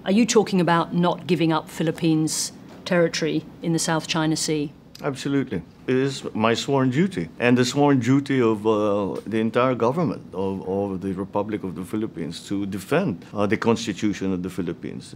Are you talking about not giving up Philippines territory in the South China Sea? Absolutely. It is my sworn duty and the sworn duty of uh, the entire government of, of, the Republic of the Philippines to defend uh, the Constitution of the Philippines.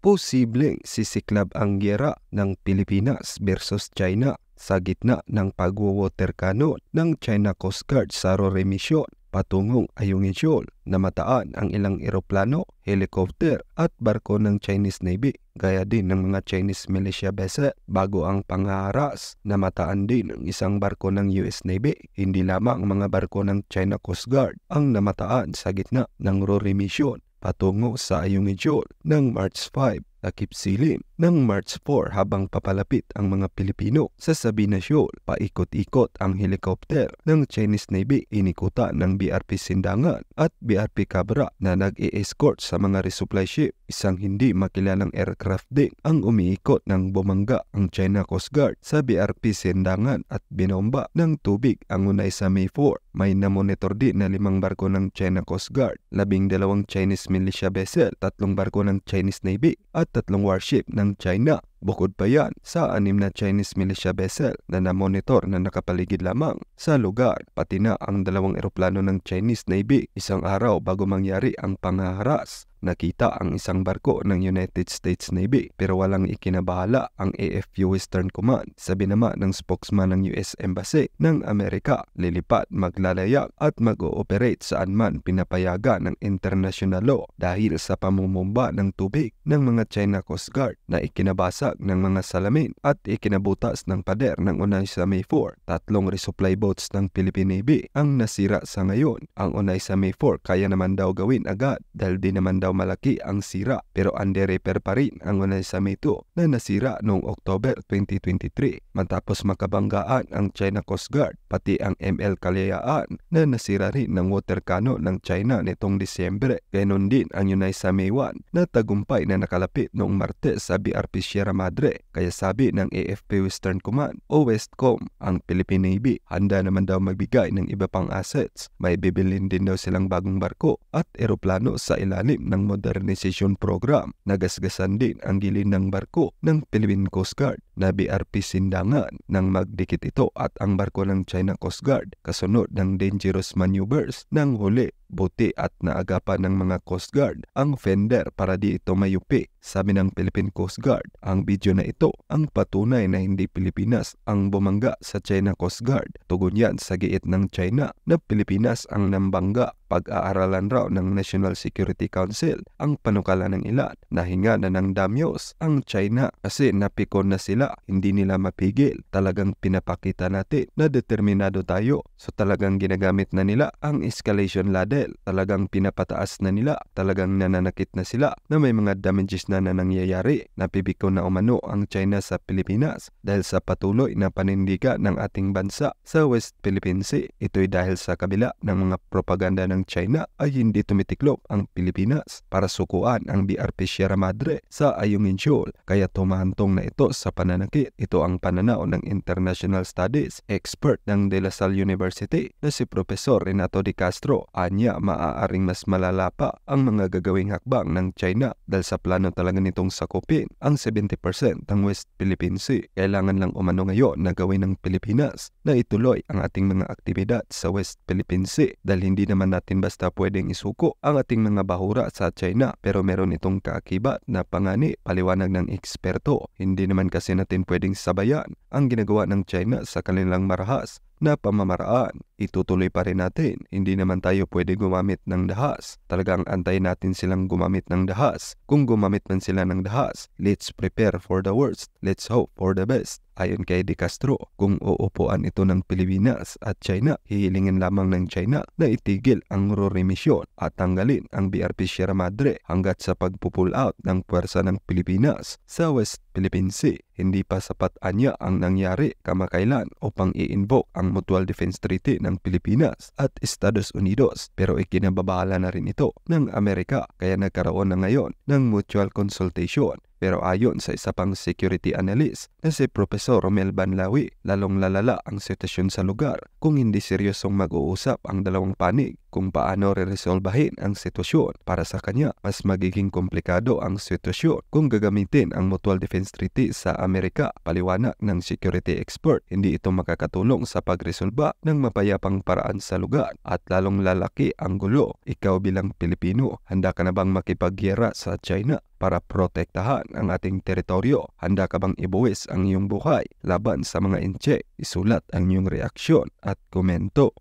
Posibleng sisiklab ang giyera ng Pilipinas versus China sa gitna ng pagwo-water cannon ng China Coast Guard sa Roremision patungong Ayungin Shoal na mataan ang ilang eroplano, helicopter at barko ng Chinese Navy gaya din ng mga Chinese militia vessel bago ang pangaras na mataan din ang isang barko ng US Navy. Hindi lamang mga barko ng China Coast Guard ang namataan sa gitna ng Rory Mission patungo sa Ayungin Shoal ng March 5 takip silim ng March 4 habang papalapit ang mga Pilipino sa Sabina Shoal. Paikot-ikot ang helicopter ng Chinese Navy inikutan ng BRP Sindangan at BRP Cabra na nag-i-escort sa mga resupply ship. Isang hindi makilalang aircraft din ang umiikot ng bumangga ang China Coast Guard sa BRP Sindangan at binomba ng tubig ang unay sa May 4. May namonitor din na limang barko ng China Coast Guard, labing dalawang Chinese militia vessel, tatlong barko ng Chinese Navy at tatlong warship ng ng China. Bukod pa yan sa anim na Chinese militia vessel na namonitor na nakapaligid lamang sa lugar pati na ang dalawang eroplano ng Chinese Navy isang araw bago mangyari ang pangaharas nakita ang isang barko ng United States Navy pero walang ikinabahala ang AFU Western Command. Sabi naman ng spokesman ng US Embassy ng Amerika, lilipat, maglalayak at mag-ooperate saan man pinapayaga ng international law dahil sa pamumumba ng tubig ng mga China Coast Guard na ikinabasag ng mga salamin at ikinabutas ng pader ng Unay sa May 4. Tatlong resupply boats ng Philippine Navy ang nasira sa ngayon. Ang Unay sa May 4 kaya naman daw gawin agad dahil di naman daw malaki ang sira pero under-repair pa rin ang Wanasame 2 na nasira noong October 2023 matapos makabanggaan ang China Coast Guard pati ang ML Kalayaan na nasira rin ng water cannon ng China nitong Disyembre. Ganon din ang Yunay Samaywan na tagumpay na nakalapit noong Martes sa BRP Sierra Madre. Kaya sabi ng AFP Western Command o Westcom, ang Philippine Navy handa naman daw magbigay ng iba pang assets. May bibilin din daw silang bagong barko at eroplano sa ilalim ng modernization program. Nagasgasan din ang gilid ng barko ng Philippine Coast Guard na BRP Sindangan nang magdikit ito at ang barko ng China supply ng Coast Guard kasunod ng dangerous maneuvers ng huli Buti at naagapan ng mga Coast Guard ang fender para di ito mayupi, sabi ng Philippine Coast Guard. Ang video na ito ang patunay na hindi Pilipinas ang bumangga sa China Coast Guard. Tugon yan sa giit ng China na Pilipinas ang nambangga pag-aaralan raw ng National Security Council ang panukala ng ilan. Nahinga na ng damyos ang China kasi napikon na sila, hindi nila mapigil. Talagang pinapakita natin na determinado tayo. So talagang ginagamit na nila ang escalation ladder kundi talagang pinapataas na nila, talagang nananakit na sila na may mga damages na na nangyayari. Napibiko na umano ang China sa Pilipinas dahil sa patuloy na panindiga ng ating bansa sa West Philippine Sea. Ito'y dahil sa kabila ng mga propaganda ng China ay hindi tumitiklop ang Pilipinas para sukuan ang BRP Sierra Madre sa Ayungin Shoal kaya tumahantong na ito sa pananakit. Ito ang pananaw ng International Studies expert ng De La Salle University na si Professor Renato De Castro. Anya niya maaaring mas malala pa ang mga gagawing hakbang ng China dahil sa plano talaga nitong sakupin ang 70% ng West Philippine Sea. Kailangan lang umano ngayon na gawin ng Pilipinas na ituloy ang ating mga aktibidad sa West Philippine Sea dahil hindi naman natin basta pwedeng isuko ang ating mga bahura sa China pero meron itong kaakibat na pangani paliwanag ng eksperto. Hindi naman kasi natin pwedeng sabayan ang ginagawa ng China sa kanilang marahas na pamamaraan. Itutuloy pa rin natin. Hindi naman tayo pwede gumamit ng dahas. Talagang antayin natin silang gumamit ng dahas. Kung gumamit man sila ng dahas, let's prepare for the worst. Let's hope for the best. Ayon kay De Castro, kung uupuan ito ng Pilipinas at China, hihilingin lamang ng China na itigil ang reremisyon at tanggalin ang BRP Sierra Madre hanggat sa pagpupull out ng puwersa ng Pilipinas sa West Philippine Sea. Hindi pa sapat anya ang nangyari kamakailan upang i-invoke ang Mutual Defense Treaty ng Pilipinas at Estados Unidos pero ikinababahala na rin ito ng Amerika kaya nagkaroon na ngayon ng mutual consultation pero ayon sa isa pang security analyst na si Professor Romel Banlawi, lalong lalala ang sitwasyon sa lugar kung hindi seryosong mag-uusap ang dalawang panig kung paano re-resolbahin ang sitwasyon. Para sa kanya, mas magiging komplikado ang sitwasyon kung gagamitin ang Mutual Defense Treaty sa Amerika, paliwanag ng security expert. Hindi ito makakatulong sa pagresolba ng mapayapang paraan sa lugar at lalong lalaki ang gulo. Ikaw bilang Pilipino, handa ka na bang makipagyera sa China? para protektahan ang ating teritoryo. Handa ka bang ibuwis ang iyong buhay laban sa mga inche? Isulat ang iyong reaksyon at komento.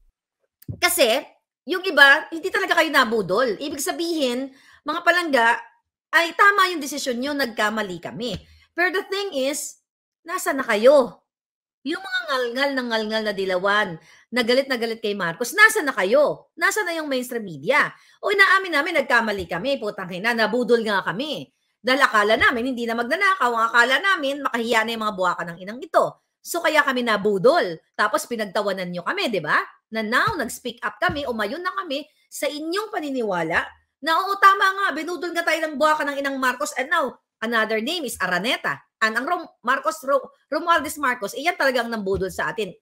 Kasi yung iba, hindi talaga kayo nabudol. Ibig sabihin, mga palangga, ay tama yung desisyon nyo, nagkamali kami. Pero the thing is, nasa na kayo? Yung mga ngalngal na ngalngal na dilawan, nagalit na galit kay Marcos, nasa na kayo? Nasa na yung mainstream media? O inaamin namin, nagkamali kami, putang hina, nabudol nga kami. Dahil akala namin, hindi na magnanakaw. Ang akala namin, makahiya na yung mga buwaka ng inang ito. So kaya kami nabudol. Tapos pinagtawanan nyo kami, di ba? na now nag-speak up kami, umayon na kami sa inyong paniniwala na oo, tama nga, binudol nga tayo ng buhaka ng inang Marcos and now another name is Araneta. And ang Rom- Marcos Ro- Romualdez Marcos, iyan eh, talagang nambudol sa atin.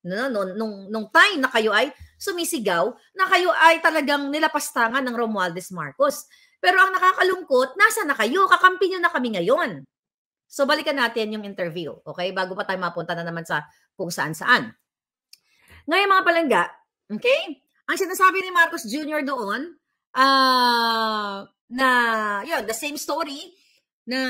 No, no, no, nung, nung time na kayo ay sumisigaw, na kayo ay talagang nilapastangan ng Romualdez Marcos. Pero ang nakakalungkot, nasa na kayo? Kakampi nyo na kami ngayon. So balikan natin yung interview, okay? Bago pa tayo mapunta na naman sa kung saan-saan. Ngayon mga palangga, okay? Ang sinasabi ni Marcos Jr. doon, uh, na, yun, the same story, na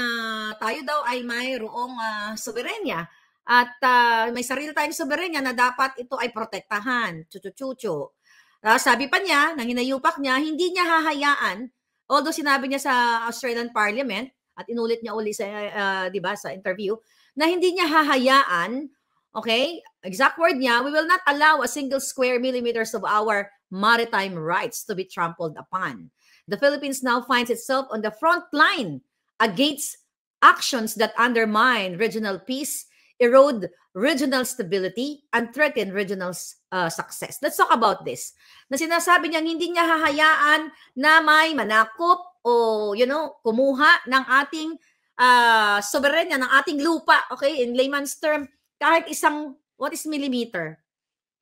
tayo daw ay mayroong uh, soberenya. At uh, may sarili tayong soberenya na dapat ito ay protektahan. Chuchuchucho. Uh, sabi pa niya, nang hinayupak niya, hindi niya hahayaan, although sinabi niya sa Australian Parliament, at inulit niya uli sa, uh, di ba, sa interview, na hindi niya hahayaan Okay? Exact word niya, we will not allow a single square millimeters of our maritime rights to be trampled upon. The Philippines now finds itself on the front line against actions that undermine regional peace, erode regional stability, and threaten regional uh, success. Let's talk about this. Na sinasabi niya, hindi niya hahayaan na may manakop o, you know, kumuha ng ating uh, soberenya, ng ating lupa, okay, in layman's term, kahit isang, what is millimeter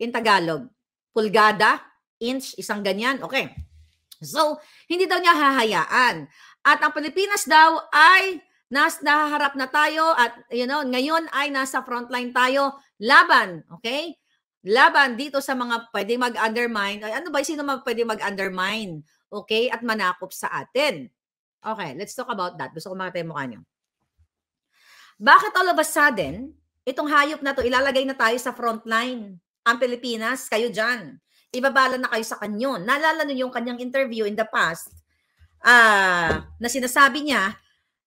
in Tagalog? Pulgada, inch, isang ganyan, okay. So, hindi daw niya hahayaan. At ang Pilipinas daw ay nas nahaharap na tayo at you know, ngayon ay nasa frontline tayo laban, okay? Laban dito sa mga pwede mag-undermine. ano ba sino mga pwede mag-undermine? Okay? At manakop sa atin. Okay, let's talk about that. Gusto ko makita yung mukha niyo. Bakit all of a sudden, Itong hayop na to, ilalagay na tayo sa front line. Ang Pilipinas, kayo dyan. Ibabala na kayo sa kanyon. Naalala nyo yung kanyang interview in the past uh, na sinasabi niya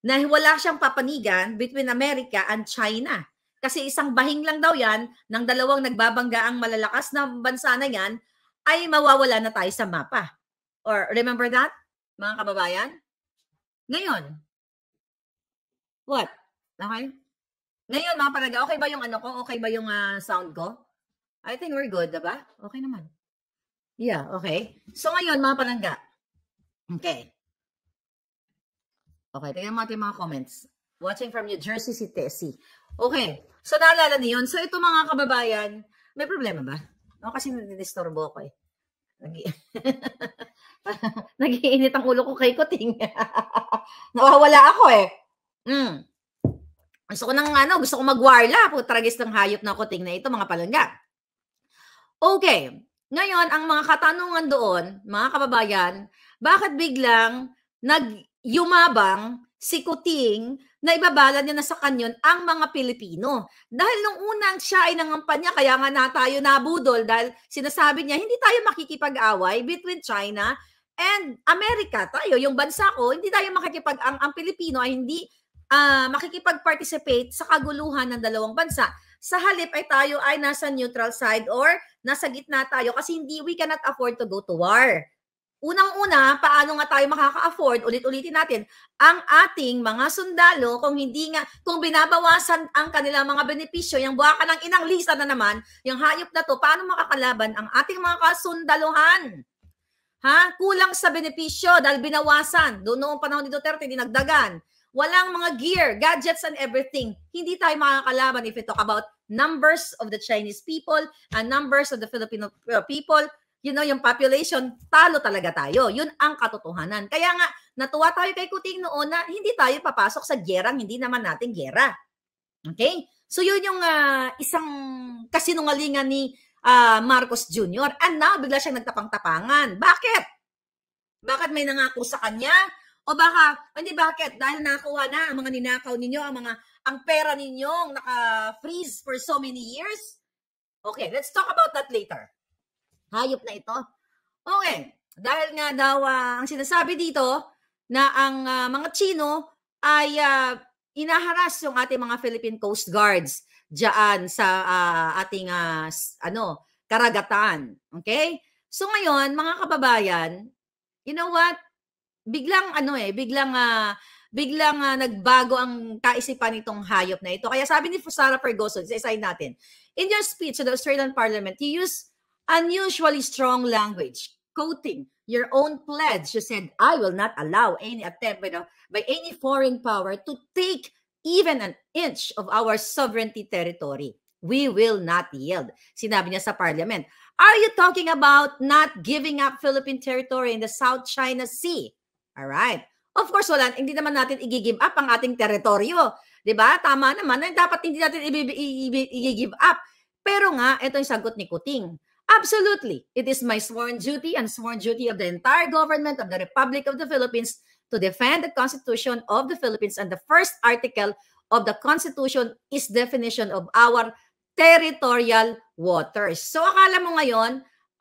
na wala siyang papanigan between America and China. Kasi isang bahing lang daw yan ng dalawang nagbabangga ang malalakas na bansa na yan ay mawawala na tayo sa mapa. Or remember that, mga kababayan? Ngayon, what? Okay? Ngayon, mga paraga, okay ba yung ano ko? Okay ba yung uh, sound ko? I think we're good, diba? Okay naman. Yeah, okay. So ngayon, mga parangga. Okay. Okay, tingnan natin mga comments. Watching from New Jersey si Tessie. Okay. So naalala niyo yun. So ito mga kababayan, may problema ba? No, kasi nandidisturbo ako eh. Nag-iinit ang ulo ko kay Kuting. Nawawala ako eh. Mm. Gusto ko ng ano, gusto ko magwarla. Putragis ng hayop na kuting na ito, mga palangga. Okay. Ngayon, ang mga katanungan doon, mga kababayan, bakit biglang nagyumabang si Kuting na ibabala niya na sa kanyon ang mga Pilipino. Dahil nung unang siya ay nangampanya, kaya nga na tayo nabudol dahil sinasabi niya, hindi tayo makikipag-away between China and Amerika. Tayo, yung bansa ko, hindi tayo makikipag, ang, ang Pilipino ay hindi uh, makikipag-participate sa kaguluhan ng dalawang bansa. Sa halip ay tayo ay nasa neutral side or nasa gitna tayo kasi hindi we cannot afford to go to war. Unang-una, paano nga tayo makaka-afford? Ulit-ulitin natin ang ating mga sundalo kung hindi nga kung binabawasan ang kanilang mga benepisyo, yung buwakan ng inang lista na naman, yung hayop na to, paano makakalaban ang ating mga kasundaluhan? Ha? Kulang sa benepisyo dahil binawasan. Doon noong panahon ni Duterte, dinagdagan. Walang mga gear, gadgets and everything. Hindi tayo makakalaban if we talk about numbers of the Chinese people and numbers of the Filipino uh, people. You know, yung population, talo talaga tayo. Yun ang katotohanan. Kaya nga, natuwa tayo kay Kuting noon na hindi tayo papasok sa gerang, hindi naman natin gera. Okay? So yun yung uh, isang kasinungalingan ni uh, Marcos Jr. And now, bigla siyang nagtapang-tapangan. Bakit? Bakit may nangako sa kanya? O baka, hindi bakit? Dahil nakuha na ang mga ninakaw ninyo, ang mga ang pera ninyong naka-freeze for so many years? Okay, let's talk about that later. Hayop na ito. Okay, dahil nga daw uh, ang sinasabi dito na ang uh, mga Chino ay uh, inaharas yung ating mga Philippine Coast Guards diyan sa uh, ating uh, ano karagatan. Okay? So ngayon, mga kababayan, you know what? biglang ano eh, biglang uh, biglang uh, nagbago ang kaisipan nitong hayop na ito. Kaya sabi ni Sarah Ferguson, isa natin, in your speech to the Australian Parliament, you use unusually strong language, quoting your own pledge. You said, I will not allow any attempt you know, by any foreign power to take even an inch of our sovereignty territory. We will not yield. Sinabi niya sa parliament. Are you talking about not giving up Philippine territory in the South China Sea? All right. Of course, wala, hindi naman natin i-give up ang ating teritoryo. 'Di ba? Tama naman. Dapat hindi natin i-give up. Pero nga, ito yung sagot ni Kuting. Absolutely. It is my sworn duty and sworn duty of the entire government of the Republic of the Philippines to defend the Constitution of the Philippines and the first article of the Constitution is definition of our territorial waters. So akala mo ngayon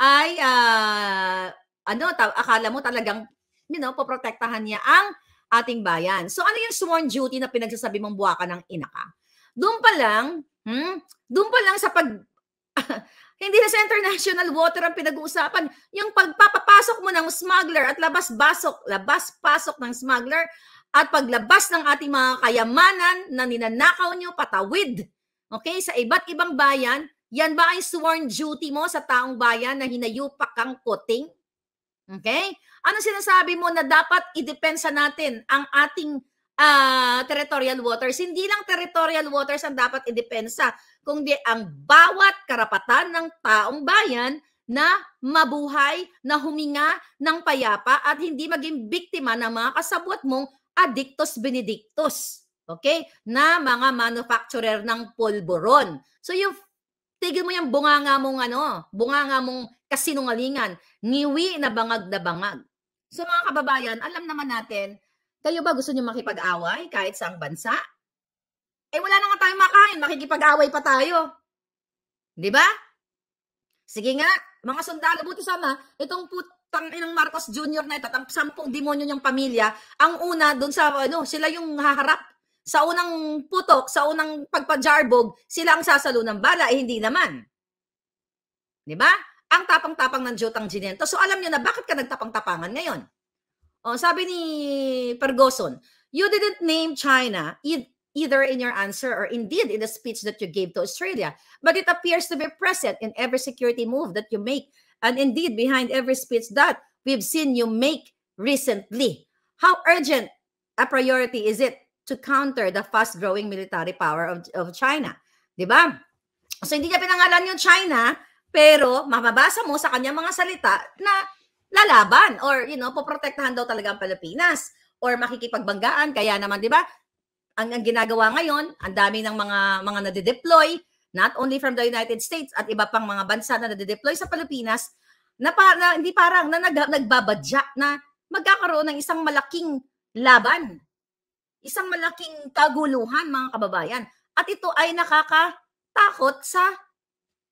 ay uh, ano, akala mo talagang you know, poprotektahan niya ang ating bayan. So ano yung sworn duty na pinagsasabi mong buwaka ng ina ka? Doon pa lang, hmm, doon pa lang sa pag hindi na sa international water ang pinag-uusapan. Yung pagpapapasok mo ng smuggler at labas-basok, labas-pasok ng smuggler at paglabas ng ating mga kayamanan na ninanakaw nyo patawid. Okay? Sa iba't ibang bayan, yan ba ang sworn duty mo sa taong bayan na hinayupak kang kuting? Okay? Ano sinasabi mo na dapat idepensa natin ang ating uh, territorial waters? Hindi lang territorial waters ang dapat idepensa, kundi ang bawat karapatan ng taong bayan na mabuhay, na huminga ng payapa at hindi maging biktima ng mga kasabwat mong adictus benedictos. Okay? Na mga manufacturer ng polboron. So you Tigil mo yung bunganga mong ano, bunga bunganga mong kasinungalingan, ngiwi na bangag na bangag. So mga kababayan, alam naman natin, kayo ba gusto niyo makipag-away kahit saang bansa? Eh wala na nga tayong makain, makikipag-away pa tayo. 'Di ba? Sige nga, mga sundalo, buti sama, itong putang inang Marcos Jr. na ito, at ang sampung demonyo niyang pamilya, ang una, doon sa, ano, sila yung haharap sa unang putok, sa unang pagpajarbog, sila ang sasalo ng bala, eh hindi naman. Di ba? Ang tapang-tapang ng Jotang Ginento. So alam niyo na bakit ka nagtapang-tapangan ngayon? Oh, sabi ni Ferguson, you didn't name China e-, either in your answer or indeed in the speech that you gave to Australia, but it appears to be present in every security move that you make and indeed behind every speech that we've seen you make recently. How urgent a priority is it to counter the fast-growing military power of, of China. Di ba? So, hindi niya pinangalan yung China, pero mababasa mo sa kanyang mga salita na lalaban or, you know, poprotektahan daw talaga ang Pilipinas or makikipagbanggaan. Kaya naman, di ba, ang, ang ginagawa ngayon, ang dami ng mga, mga na-deploy not only from the United States at iba pang mga bansa na na-deploy sa Pilipinas, na, pa, na hindi parang na nag, nagbabadya na magkakaroon ng isang malaking laban Isang malaking kaguluhan mga kababayan. At ito ay nakakatakot sa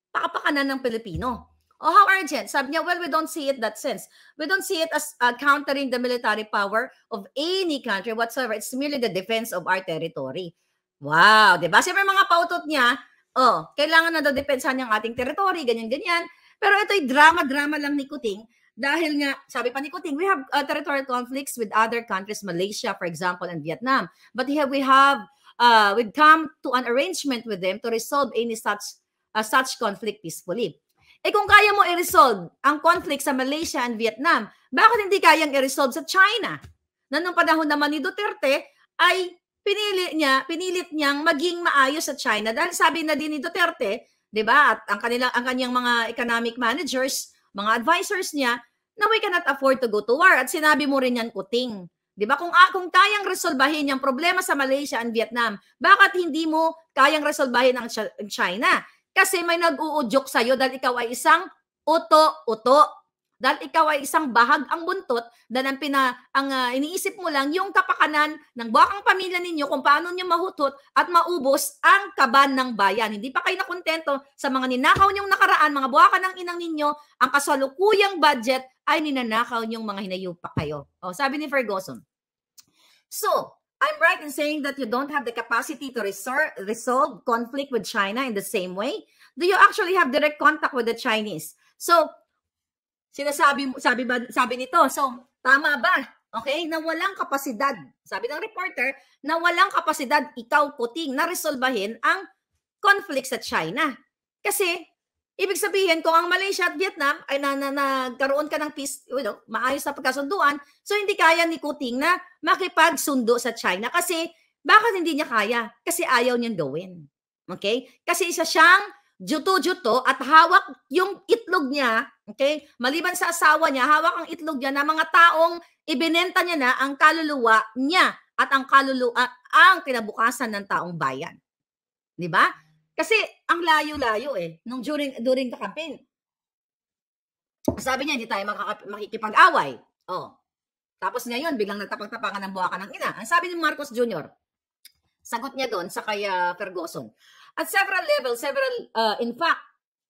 pakapakanan ng Pilipino. Oh, how urgent? Sabi niya, well, we don't see it that sense. We don't see it as uh, countering the military power of any country whatsoever. It's merely the defense of our territory. Wow, di ba? Siyempre mga pautot niya, oh, kailangan na daw depensahan yung ating territory, ganyan-ganyan. Pero ay drama-drama lang ni Kuting dahil nga, sabi pa ni Kuting, we have uh, territorial conflicts with other countries, Malaysia, for example, and Vietnam. But have, we have, uh, we've come to an arrangement with them to resolve any such uh, such conflict peacefully. Eh kung kaya mo i-resolve ang conflict sa Malaysia and Vietnam, bakit hindi kayang i-resolve sa China? Na nung panahon naman ni Duterte ay pinili niya, pinilit niyang maging maayos sa China dahil sabi na din ni Duterte, 'di ba? At ang kanilang ang kaniyang mga economic managers, mga advisors niya, na we cannot afford to go to war. At sinabi mo rin yan, Kuting. 'Di ba? Kung ah, kung kayang resolbahin yung problema sa Malaysia and Vietnam, bakit hindi mo kayang resolbahin ang China? Kasi may nag-uudyok sa iyo dahil ikaw ay isang uto-uto. Dahil ikaw ay isang bahag ang buntot na ang, pina, ang uh, iniisip mo lang yung kapakanan ng bakang pamilya ninyo kung paano nyo mahutot at maubos ang kaban ng bayan. Hindi pa kayo nakontento sa mga ninakaw nyong nakaraan, mga buwakan ng inang ninyo, ang kasalukuyang budget ay ninanakaw nyong mga hinayupa kayo. O, oh, sabi ni Ferguson. So, I'm right in saying that you don't have the capacity to resor- resolve conflict with China in the same way. Do you actually have direct contact with the Chinese? So, Sinasabi sabi ba sabi nito, so tama ba? Okay, na walang kapasidad. Sabi ng reporter, na walang kapasidad ikaw puting na resolbahin ang conflict sa China. Kasi ibig sabihin kung ang Malaysia at Vietnam ay na, na, nagkaroon ka ng peace, you know, maayos na pagkasunduan, so hindi kaya ni Kuting na makipagsundo sa China kasi bakit hindi niya kaya? Kasi ayaw niyang gawin. Okay? Kasi isa siyang juto-juto at hawak yung itlog niya, okay? Maliban sa asawa niya, hawak ang itlog niya na mga taong ibinenta niya na ang kaluluwa niya at ang kaluluwa ang kinabukasan ng taong bayan. 'Di ba? Kasi ang layo-layo eh nung during during the campaign. Sabi niya hindi tayo makikipag-away. Oh. Tapos ngayon biglang nagtapang-tapangan ng buwakan ng ina. Ang sabi ni Marcos Jr., Sagot niya doon sa kaya ah, Ferguson. At several levels, several, uh, in fact,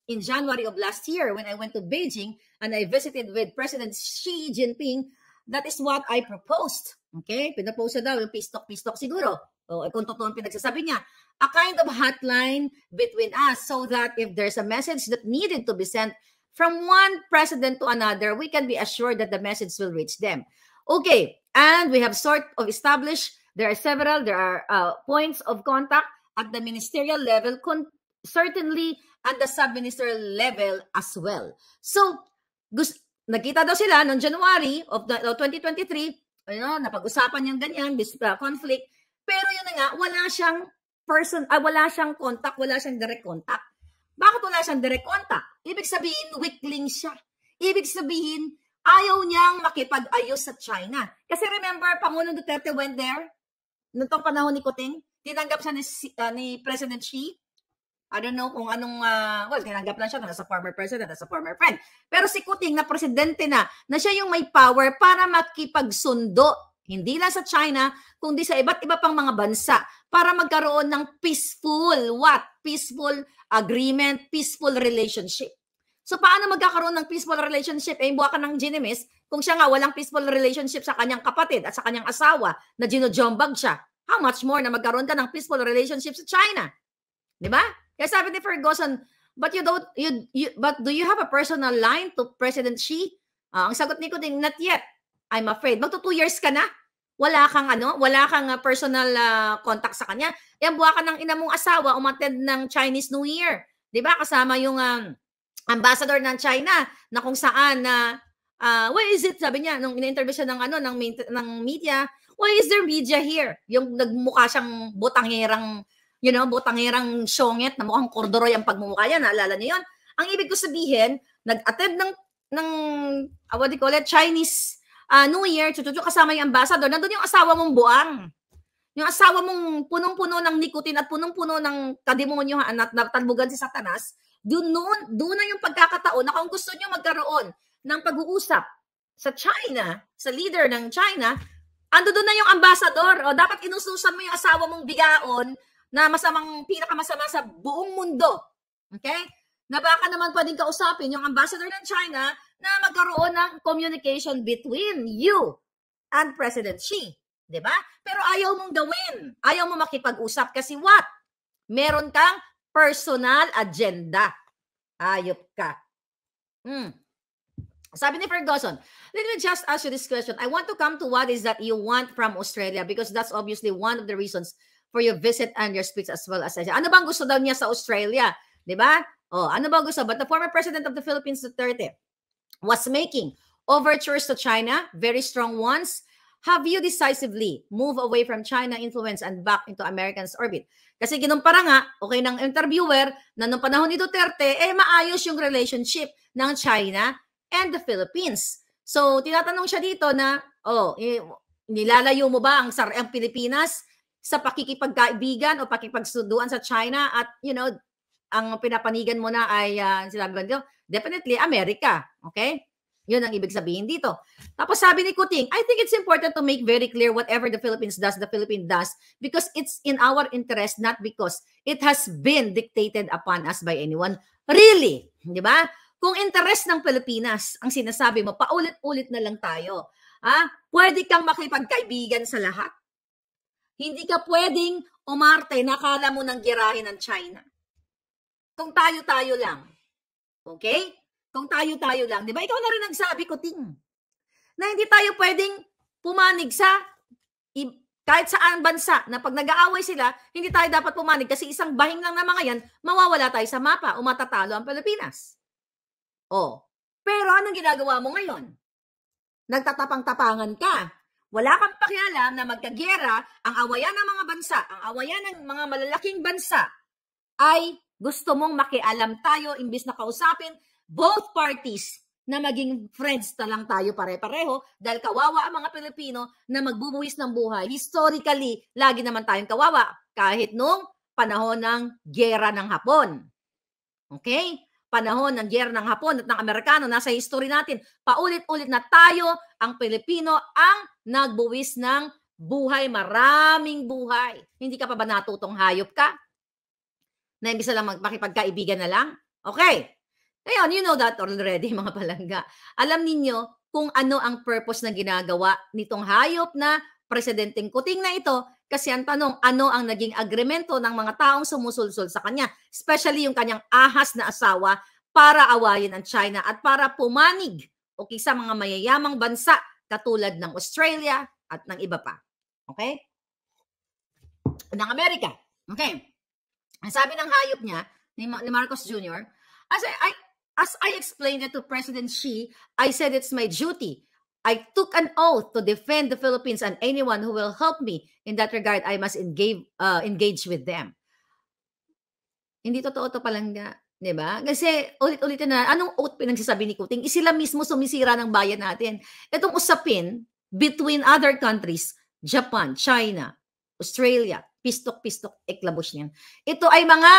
in January of last year, when I went to Beijing and I visited with President Xi Jinping, that is what I proposed. Okay? Pinapose daw yung pistok-pistok siguro. O, eh, kung totoo ang pinagsasabi niya. A kind of hotline between us so that if there's a message that needed to be sent from one president to another, we can be assured that the message will reach them. Okay, and we have sort of established There are several, there are uh, points of contact at the ministerial level, certainly at the sub level as well. So, gusto, nakita daw sila noong January of, the, of 2023, you know, napag-usapan yung ganyan, this uh, conflict. Pero yun na nga, wala siyang person, ah, wala siyang contact, wala siyang direct contact. Bakit wala siyang direct contact? Ibig sabihin, weak siya. Ibig sabihin, ayaw niyang makipag-ayos sa China. Kasi remember, Pangulong Duterte went there nitong panahon ni Kuting, tinanggap siya ni, uh, ni President Xi. I don't know kung anong, uh, well, tinanggap lang siya na sa former president, sa former friend. Pero si Kuting na presidente na, na siya yung may power para makipagsundo, hindi lang sa China, kundi sa iba't iba pang mga bansa, para magkaroon ng peaceful, what? Peaceful agreement, peaceful relationship. So paano magkakaroon ng peaceful relationship? Eh, buwa ka ng ginimis kung siya nga walang peaceful relationship sa kanyang kapatid at sa kanyang asawa na ginojombag siya. How much more na magkaroon ka ng peaceful relationship sa China? Di ba? Kaya sabi ni Ferguson, but you don't, you, you, but do you have a personal line to President Xi? Uh, ang sagot ni ko din, not yet. I'm afraid. Magto two years ka na. Wala kang ano, wala kang uh, personal uh, contact sa kanya. Yan, buwa ka ng ina mong asawa, umattend ng Chinese New Year. Di ba? Kasama yung uh, ambassador ng China na kung saan na uh, why is it sabi niya nung ina-interview siya ng ano ng ng media why is there media here yung nagmukha siyang botangerang you know botangerang syonget na mukhang corduroy ang pagmumukha niya naalala niyo yon ang ibig ko sabihin nag-attend ng ng uh, what do you call it Chinese uh, New Year chuchuchu kasama yung ambassador nandoon yung asawa mong buang yung asawa mong punong-puno ng nikotin at punong-puno ng kademonyohan at natalbugan si Satanas doon, noon, doon na yung pagkakataon na kung gusto nyo magkaroon ng pag-uusap sa China, sa leader ng China, ando doon na yung ambassador. O, dapat inususan mo yung asawa mong bigaon na masamang, pinakamasama sa buong mundo. Okay? Na baka naman pwedeng kausapin yung ambassador ng China na magkaroon ng communication between you and President Xi. 'di ba? Pero ayaw mong gawin. Ayaw mo makipag-usap kasi what? Meron kang personal agenda. Hayop ka. Hmm. Sabi ni Ferguson, let me just ask you this question. I want to come to what is that you want from Australia because that's obviously one of the reasons for your visit and your speech as well as Asia. Ano bang gusto daw niya sa Australia? Di ba? Oh, ano ba gusto? But the former president of the Philippines, Duterte, was making overtures to China, very strong ones, have you decisively move away from China influence and back into Americans orbit? Kasi ginumpara nga, okay ng interviewer, na noong panahon ni Duterte, eh maayos yung relationship ng China and the Philippines. So, tinatanong siya dito na, oh, eh, nilalayo mo ba ang, sar ang Pilipinas sa pakikipagkaibigan o pakikipagsuduan sa China at, you know, ang pinapanigan mo na ay, uh, sinabi ko, definitely America. Okay? Yun ang ibig sabihin dito. Tapos sabi ni Kuting, I think it's important to make very clear whatever the Philippines does, the Philippines does because it's in our interest, not because it has been dictated upon us by anyone. Really? Di ba? Kung interest ng Pilipinas, ang sinasabi mo, paulit-ulit na lang tayo. Ha? Pwede kang makipagkaibigan sa lahat. Hindi ka pwedeng umarte na kala mo ng girahin ng China. Kung tayo-tayo lang. Okay? Kung tayo-tayo lang, di ba? Ikaw na rin nagsabi ko, Ting, na hindi tayo pwedeng pumanig sa kahit saan bansa na pag nag-aaway sila, hindi tayo dapat pumanig kasi isang bahing lang na mga yan, mawawala tayo sa mapa o matatalo ang Pilipinas. Oh, pero anong ginagawa mo ngayon? Nagtatapang-tapangan ka. Wala kang pakialam na magkagera ang awayan ng mga bansa, ang awayan ng mga malalaking bansa ay gusto mong makialam tayo imbis na kausapin both parties na maging friends na lang tayo pare-pareho dahil kawawa ang mga Pilipino na magbubuwis ng buhay. Historically, lagi naman tayong kawawa kahit nung panahon ng gera ng Hapon. Okay? Panahon ng gera ng Hapon at ng Amerikano, nasa history natin, paulit-ulit na tayo, ang Pilipino, ang nagbuwis ng buhay, maraming buhay. Hindi ka pa ba natutong hayop ka? Na imbis na lang makipagkaibigan na lang? Okay, ngayon, you know that already mga palangga. Alam ninyo kung ano ang purpose na ginagawa nitong hayop na presidenteng kuting na ito kasi ang tanong, ano ang naging agreemento ng mga taong sumusulsol sa kanya, especially yung kanyang ahas na asawa para awayin ang China at para pumanig o kisa mga mayayamang bansa katulad ng Australia at ng iba pa. Okay? Ng Amerika. Okay. Ang sabi ng hayop niya, ni, Marcos Jr., as I, I, As I explained it to President Xi, I said it's my duty. I took an oath to defend the Philippines and anyone who will help me in that regard, I must engage, uh, engage with them. Hindi totoo to palang nga, di ba? Kasi ulit-ulit na, anong oath pinagsasabi ni Kuting? Sila mismo sumisira ng bayan natin. Itong usapin between other countries, Japan, China, Australia, pistok-pistok, eklabos niyan. Ito ay mga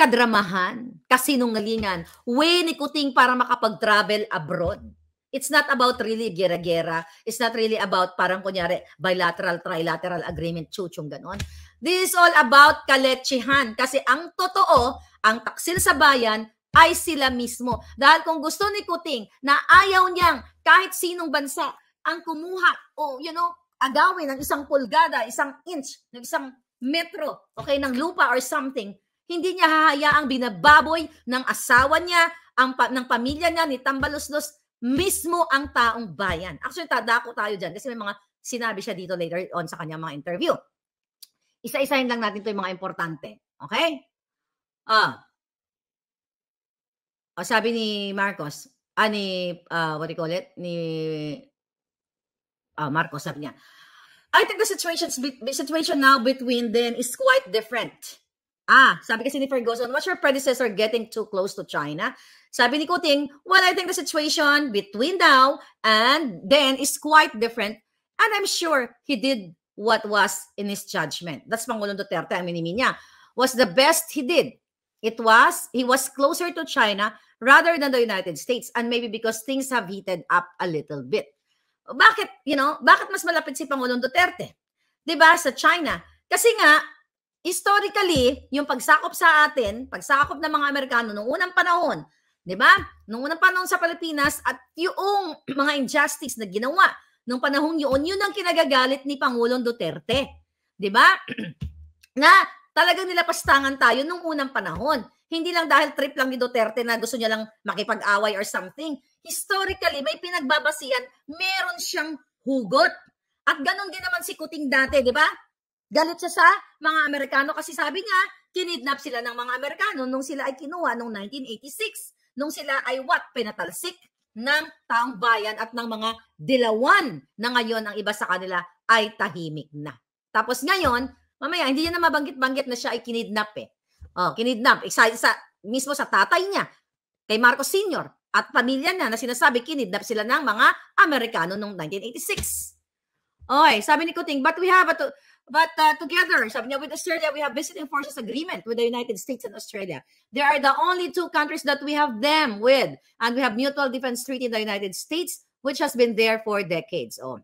kadramahan, kasinungalingan, way ni kuting para makapag-travel abroad. It's not about really gera-gera. It's not really about parang kunyari bilateral, trilateral agreement, chuchong ganon. This is all about kalechihan. Kasi ang totoo, ang taksil sa bayan ay sila mismo. Dahil kung gusto ni Kuting na ayaw niyang kahit sinong bansa ang kumuha o you know, agawin ng isang pulgada, isang inch, ng isang metro, okay, ng lupa or something, hindi niya hahayaang binababoy ng asawa niya, ang pa, ng pamilya niya, ni Tambalusdos, mismo ang taong bayan. Actually, tadako tayo dyan kasi may mga sinabi siya dito later on sa kanyang mga interview. Isa-isahin lang natin ito yung mga importante. Okay? Ah. O, ah, sabi ni Marcos, ah, uh, what do you call it? Ni uh, Marcos, sabi niya, I think the situations be, situation now between them is quite different. Ah, sabi kasi ni Ferguson, what's your predecessor getting too close to China? Sabi ni Kuting, well, I think the situation between now and then is quite different. And I'm sure he did what was in his judgment. That's Pangulong Duterte, ang minimi niya. Was the best he did. It was, he was closer to China rather than the United States. And maybe because things have heated up a little bit. Bakit, you know, bakit mas malapit si Pangulong Duterte? 'Di ba sa China? Kasi nga, historically, yung pagsakop sa atin, pagsakop ng mga Amerikano noong unang panahon, 'di ba? Noong unang panahon sa Pilipinas at yung mga injustice na ginawa noong panahong yun, yun ang kinagagalit ni Pangulong Duterte. 'Di ba? na talagang nilapastangan tayo noong unang panahon. Hindi lang dahil trip lang ni Duterte na gusto niya lang makipag-away or something. Historically, may pinagbabasihan, meron siyang hugot. At ganun din naman si Kuting dati, di ba? Galit siya sa mga Amerikano kasi sabi niya, kinidnap sila ng mga Amerikano nung sila ay kinuha noong 1986. Nung sila ay what? Pinatalsik ng taong bayan at ng mga dilawan na ngayon ang iba sa kanila ay tahimik na. Tapos ngayon, mamaya, hindi niya na mabanggit-banggit na siya ay kinidnap eh. Oh, kinidnap. Isa, eh, sa, mismo sa tatay niya, kay Marcos Sr. at pamilya niya na sinasabi kinidnap sila ng mga Amerikano noong 1986. Okay, sabi ni Kuting, but we have a to, But uh, together, sabi niya, with Australia, we have Visiting Forces Agreement with the United States and Australia. They are the only two countries that we have them with. And we have Mutual Defense Treaty in the United States, which has been there for decades. Oh.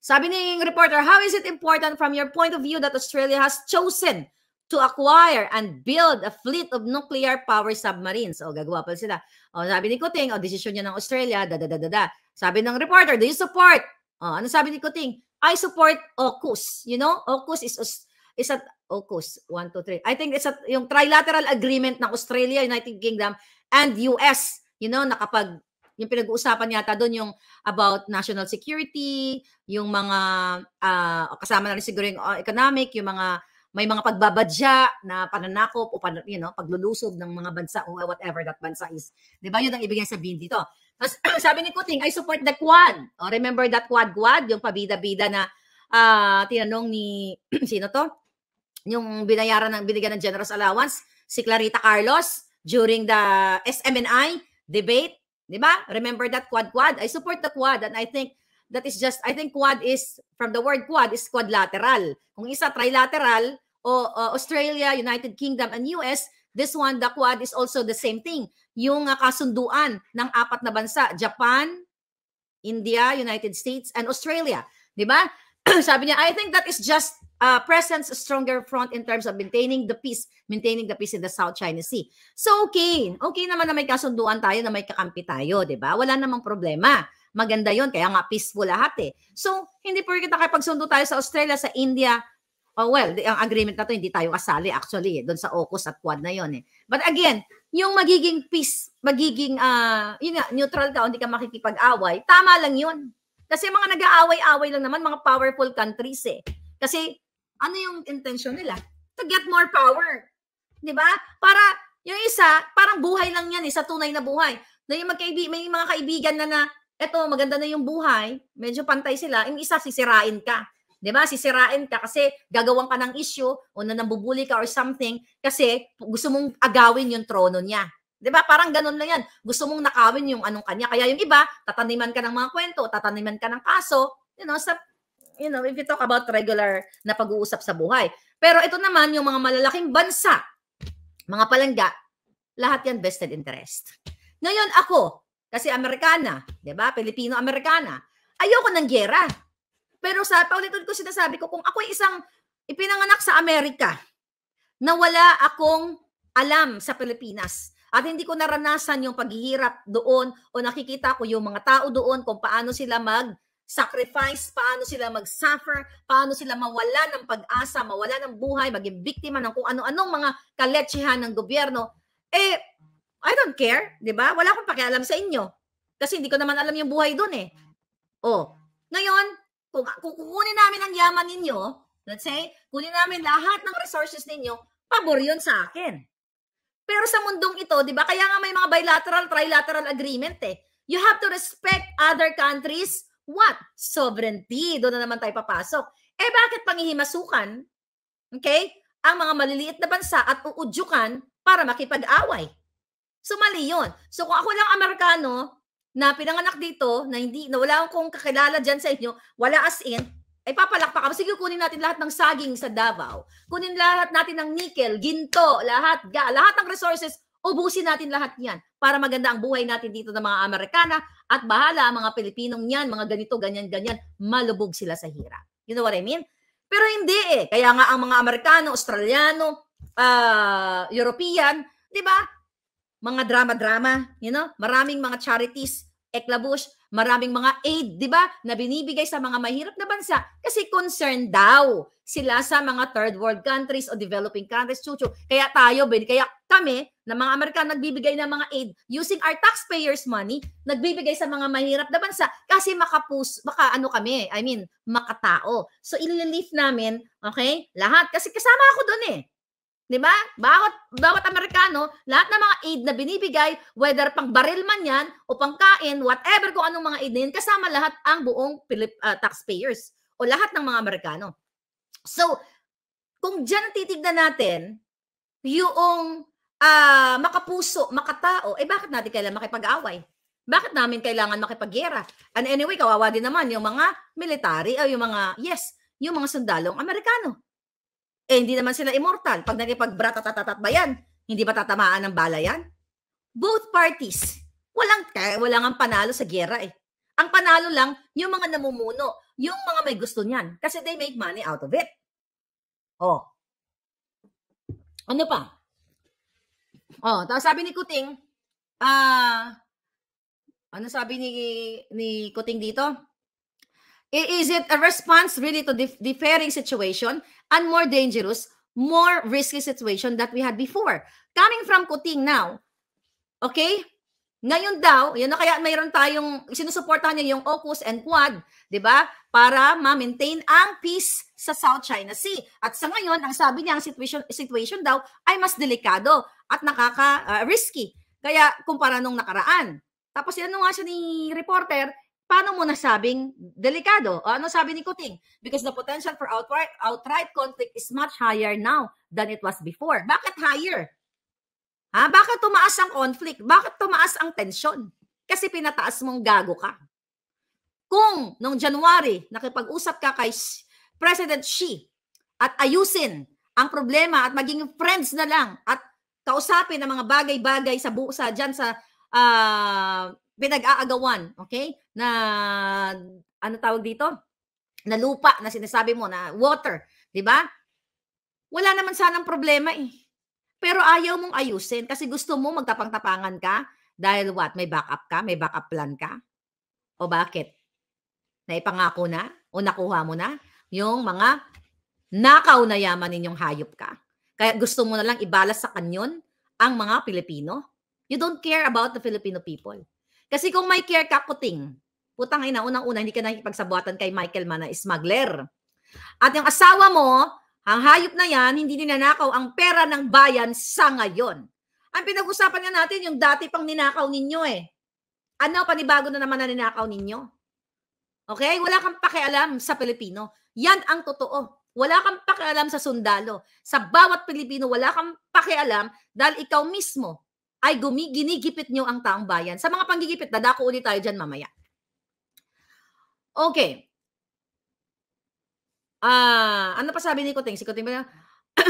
Sabi ni reporter, how is it important from your point of view that Australia has chosen to acquire and build a fleet of nuclear power submarines? O, oh, gagawa pa sila. O, oh, sabi ni Kuting, o, oh, decision niya ng Australia, da, da, da, da, da. Sabi ng reporter, do you support? O, ano sabi ni Kuting? I support AUKUS. You know, AUKUS is is at AUKUS, 1, 2, 3. I think it's at yung trilateral agreement ng Australia, United Kingdom, and US. You know, nakapag, yung pinag-uusapan yata doon yung about national security, yung mga, uh, kasama na rin siguro yung ah, economic, yung mga, may mga pagbabadya na pananakop o pan, you know, paglulusob ng mga bansa o whatever that bansa is. Di ba? Yun ang ibigay sabihin dito. Sabi ni Kuting, I support the quad. Oh, remember that quad-quad? Yung pabida-bida na uh, tinanong ni, sino to? Yung binayaran ng, binigyan ng generous allowance, si Clarita Carlos during the SMNI debate. Di ba? Remember that quad-quad? I support the quad and I think that is just, I think quad is, from the word quad, is quadlateral. Kung isa trilateral, o uh, Australia, United Kingdom, and US, This one, the Quad, is also the same thing. Yung ah, kasunduan ng apat na bansa, Japan, India, United States, and Australia. Di ba? Sabi niya, I think that is just uh, presence a stronger front in terms of maintaining the peace, maintaining the peace in the South China Sea. So okay, okay naman na may kasunduan tayo, na may kakampi tayo, di ba? Wala namang problema. Maganda yon kaya nga peaceful lahat eh. So, hindi po kita kapagsundo tayo sa Australia, sa India, Oh well, the, ang agreement na to hindi tayo kasali actually eh, doon sa AUKUS at Quad na 'yon eh. But again, yung magiging peace, magiging uh, yun nga, neutral ka, hindi ka makikipag-away, tama lang 'yun. Kasi mga nag-aaway-away lang naman mga powerful countries eh. Kasi ano yung intention nila? To get more power. 'Di ba? Para yung isa, parang buhay lang 'yan eh, sa tunay na buhay. Na yung magkaibi, may mga kaibigan na na eto maganda na yung buhay, medyo pantay sila, yung isa sisirain ka. 'Di ba? Sisirain ka kasi gagawan ka ng issue o na nambubuli ka or something kasi gusto mong agawin yung trono niya. 'Di ba? Parang ganun lang 'yan. Gusto mong nakawin yung anong kanya. Kaya yung iba, tataniman ka ng mga kwento, tataniman ka ng kaso, you know, sa you know, if you talk about regular na pag-uusap sa buhay. Pero ito naman yung mga malalaking bansa, mga palangga, lahat 'yan vested interest. Ngayon ako, kasi Amerikana, 'di ba? Pilipino-Amerikana. Ayoko ng giyera. Pero sa paulit-ulit ko sinasabi ko, kung ako isang ipinanganak sa Amerika, na wala akong alam sa Pilipinas, at hindi ko naranasan yung paghihirap doon o nakikita ko yung mga tao doon kung paano sila mag sacrifice, paano sila mag-suffer, paano sila mawala ng pag-asa, mawala ng buhay, maging biktima ng kung ano-anong mga kaletsihan ng gobyerno, eh, I don't care, di ba? Wala akong pakialam sa inyo. Kasi hindi ko naman alam yung buhay doon eh. Oh, ngayon, kung kukunin namin ang yaman ninyo, let's say, kunin namin lahat ng resources ninyo, pabor yun sa akin. Pero sa mundong ito, di ba, kaya nga may mga bilateral, trilateral agreement eh. You have to respect other countries' what? Sovereignty. Doon na naman tayo papasok. Eh bakit pangihimasukan? Okay? Ang mga maliliit na bansa at uudyukan para makipag-away. So mali yun. So kung ako lang Amerikano, na pinanganak dito, na hindi, na wala akong kakilala diyan sa inyo, wala as in, ay papalakpak ka. Sige, kunin natin lahat ng saging sa Davao. Kunin lahat natin ng nickel, ginto, lahat, ga, lahat ng resources, ubusin natin lahat yan para maganda ang buhay natin dito ng mga Amerikana at bahala ang mga Pilipinong yan, mga ganito, ganyan, ganyan, malubog sila sa hirap. You know what I mean? Pero hindi eh. Kaya nga ang mga Amerikano, Australiano, uh, European, di ba? Mga drama-drama, you know? Maraming mga charities Eklabush, maraming mga aid, di ba, na binibigay sa mga mahirap na bansa kasi concern daw sila sa mga third world countries o developing countries, chuchu. Kaya tayo, ben, kaya kami, na mga Amerikano, nagbibigay ng mga aid using our taxpayers' money, nagbibigay sa mga mahirap na bansa kasi makapus, maka ano kami, I mean, makatao. So, ililift namin, okay, lahat. Kasi kasama ako doon eh. Di ba? Bakit dapat Amerikano, lahat ng mga aid na binibigay, whether pang baril man yan o pang kain, whatever kung anong mga aid na yun, kasama lahat ang buong Pilip, uh, taxpayers o lahat ng mga Amerikano. So, kung dyan titignan natin, yung uh, makapuso, makatao, eh bakit natin kailangan makipag-away? Bakit namin kailangan makipaggera? And anyway, kawawa din naman yung mga military o yung mga, yes, yung mga sundalong Amerikano. Eh, hindi naman sila immortal. Pag nakipag-bratatatat ba yan? Hindi ba tatamaan ng bala yan? Both parties. Walang, walang ang panalo sa gera eh. Ang panalo lang, yung mga namumuno, yung mga may gusto niyan. Kasi they make money out of it. Oh. Ano pa? Oh, tapos sabi ni Kuting, ah, uh, ano sabi ni, ni Kuting dito? Is it a response really to dif differing situation and more dangerous, more risky situation that we had before? Coming from Kuting now, okay? Ngayon daw, yun na kaya mayroon tayong sinusuportahan niya yung AUKUS and Quad, 'di ba? Para ma-maintain ang peace sa South China Sea. At sa ngayon, ang sabi niya ang situation situation daw ay mas delikado at nakaka uh, risky. Kaya kumpara nung nakaraan. Tapos yan nga siya ni reporter, paano mo nasabing delikado? O ano sabi ni Kuting? Because the potential for outright, outright conflict is much higher now than it was before. Bakit higher? Ha? Bakit tumaas ang conflict? Bakit tumaas ang tension? Kasi pinataas mong gago ka. Kung noong January, nakipag-usap ka kay President Xi at ayusin ang problema at maging friends na lang at kausapin ang mga bagay-bagay sa busa diyan sa uh, pinag-aagawan, okay? Na ano tawag dito? Na lupa na sinasabi mo na water, 'di ba? Wala naman sanang problema eh. Pero ayaw mong ayusin kasi gusto mo magtapang-tapangan ka dahil what? May backup ka, may backup plan ka. O bakit? Naipangako na o nakuha mo na yung mga nakaw na yaman ninyong hayop ka. Kaya gusto mo na lang ibalas sa kanyon ang mga Pilipino. You don't care about the Filipino people. Kasi kung may care ka, kuting. Putang ina, unang-una, hindi ka nakikipagsabuatan kay Michael man Mana, smuggler. At yung asawa mo, ang hayop na yan, hindi ninanakaw ang pera ng bayan sa ngayon. Ang pinag-usapan nga natin, yung dati pang ninakaw ninyo eh. Ano, panibago na naman na ninakaw ninyo? Okay? Wala kang pakialam sa Pilipino. Yan ang totoo. Wala kang pakialam sa sundalo. Sa bawat Pilipino, wala kang pakialam dahil ikaw mismo ay gumiginigipit nyo ang taong bayan. Sa mga panggigipit, dadako ulit tayo dyan mamaya. Okay. Ah, uh, ano pa sabi ni Kuting? Si Kuting ba?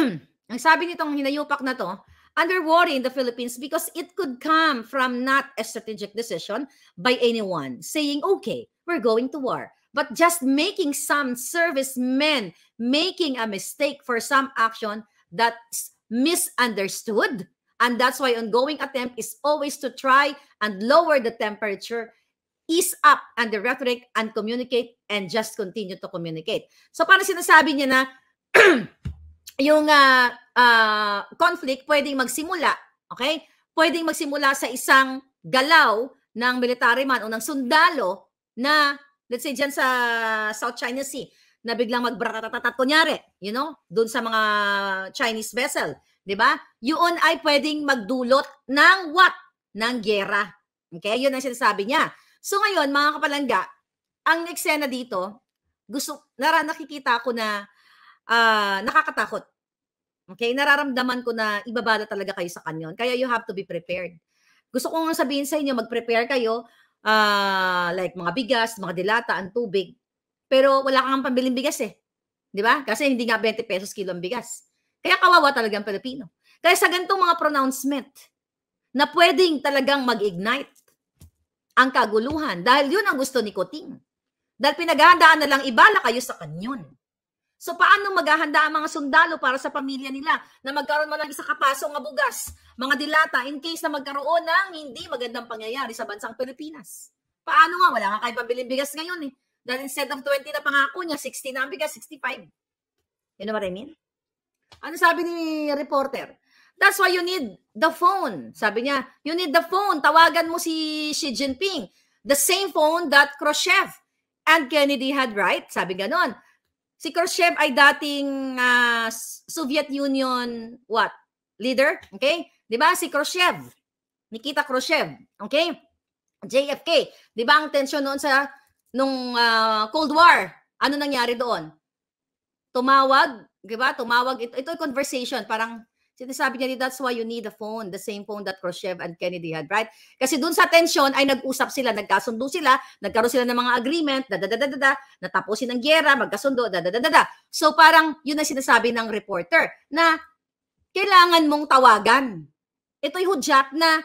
ang sabi nitong hinayupak na to, under worry in the Philippines because it could come from not a strategic decision by anyone saying, okay, we're going to war. But just making some servicemen making a mistake for some action that's misunderstood And that's why ongoing attempt is always to try and lower the temperature, ease up and the rhetoric and communicate and just continue to communicate. So parang sinasabi niya na yung uh, uh, conflict pwedeng magsimula, okay? Pwedeng magsimula sa isang galaw ng military man o ng sundalo na let's say diyan sa South China Sea na biglang magbratatat kunyari, you know, doon sa mga Chinese vessel 'Di ba? Yun ay pwedeng magdulot ng what? Ng gera. Okay? Yun ang sinasabi niya. So ngayon, mga kapalangga, ang eksena dito, gusto nara nakikita ko na uh, nakakatakot. Okay, nararamdaman ko na ibabala talaga kayo sa kanyon. Kaya you have to be prepared. Gusto ko nga sabihin sa inyo, mag-prepare kayo uh, like mga bigas, mga dilata, ang tubig. Pero wala kang pambiling bigas eh. Di ba? Kasi hindi nga 20 pesos kilo ang bigas. Kaya kawawa talaga talagang Pilipino. Kaya sa ganitong mga pronouncement na pwedeng talagang mag-ignite ang kaguluhan dahil yun ang gusto ni Kuting. Dahil pinaghahandaan na lang ibala kayo sa kanyon. So paano maghahanda ang mga sundalo para sa pamilya nila na magkaroon man ng isa kapasong nga bugas, mga dilata, in case na magkaroon ng hindi magandang pangyayari sa bansang Pilipinas? Paano nga? Wala nga kayo pambiling bigas ngayon eh. Dahil instead of 20 na pangako niya, 60 na ang bigas, 65. You know what I mean? Ano sabi ni reporter? That's why you need the phone. Sabi niya, you need the phone. Tawagan mo si Xi Jinping. The same phone that Khrushchev and Kennedy had, right? Sabi ganon. Si Khrushchev ay dating uh, Soviet Union, what? Leader? Okay? Di ba? Si Khrushchev. Nikita Khrushchev. Okay? JFK. Di ba ang tensyon noon sa nung uh, Cold War? Ano nangyari doon? Tumawag diba, ba? Tumawag ito, ito conversation, parang sinasabi niya that's why you need a phone, the same phone that Khrushchev and Kennedy had, right? Kasi dun sa tension ay nag-usap sila, nagkasundo sila, nagkaroon sila ng mga agreement, da da da da da, natapusin ang gyera, magkasundo, da da da da. So parang yun ang sinasabi ng reporter na kailangan mong tawagan. Ito'y hudyat na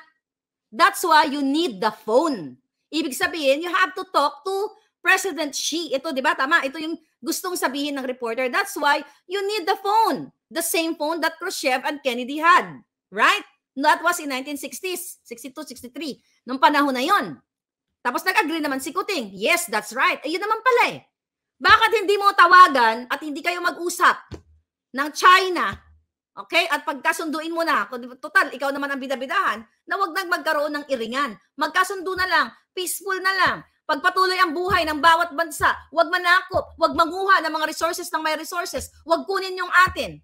that's why you need the phone. Ibig sabihin, you have to talk to President Xi. Ito, di ba? Tama. Ito yung gustong sabihin ng reporter. That's why you need the phone. The same phone that Khrushchev and Kennedy had. Right? That was in 1960s, 62, 63. Nung panahon na yon. Tapos nag-agree naman si Kuting. Yes, that's right. Ayun eh, naman pala eh. Bakit hindi mo tawagan at hindi kayo mag-usap ng China? Okay? At pagkasunduin mo na, total, ikaw naman ang bidabidahan, na wag nang magkaroon ng iringan. Magkasundo na lang, peaceful na lang. Pagpatuloy ang buhay ng bawat bansa. Huwag manakop, huwag manguha ng mga resources ng may resources. Huwag kunin yung atin.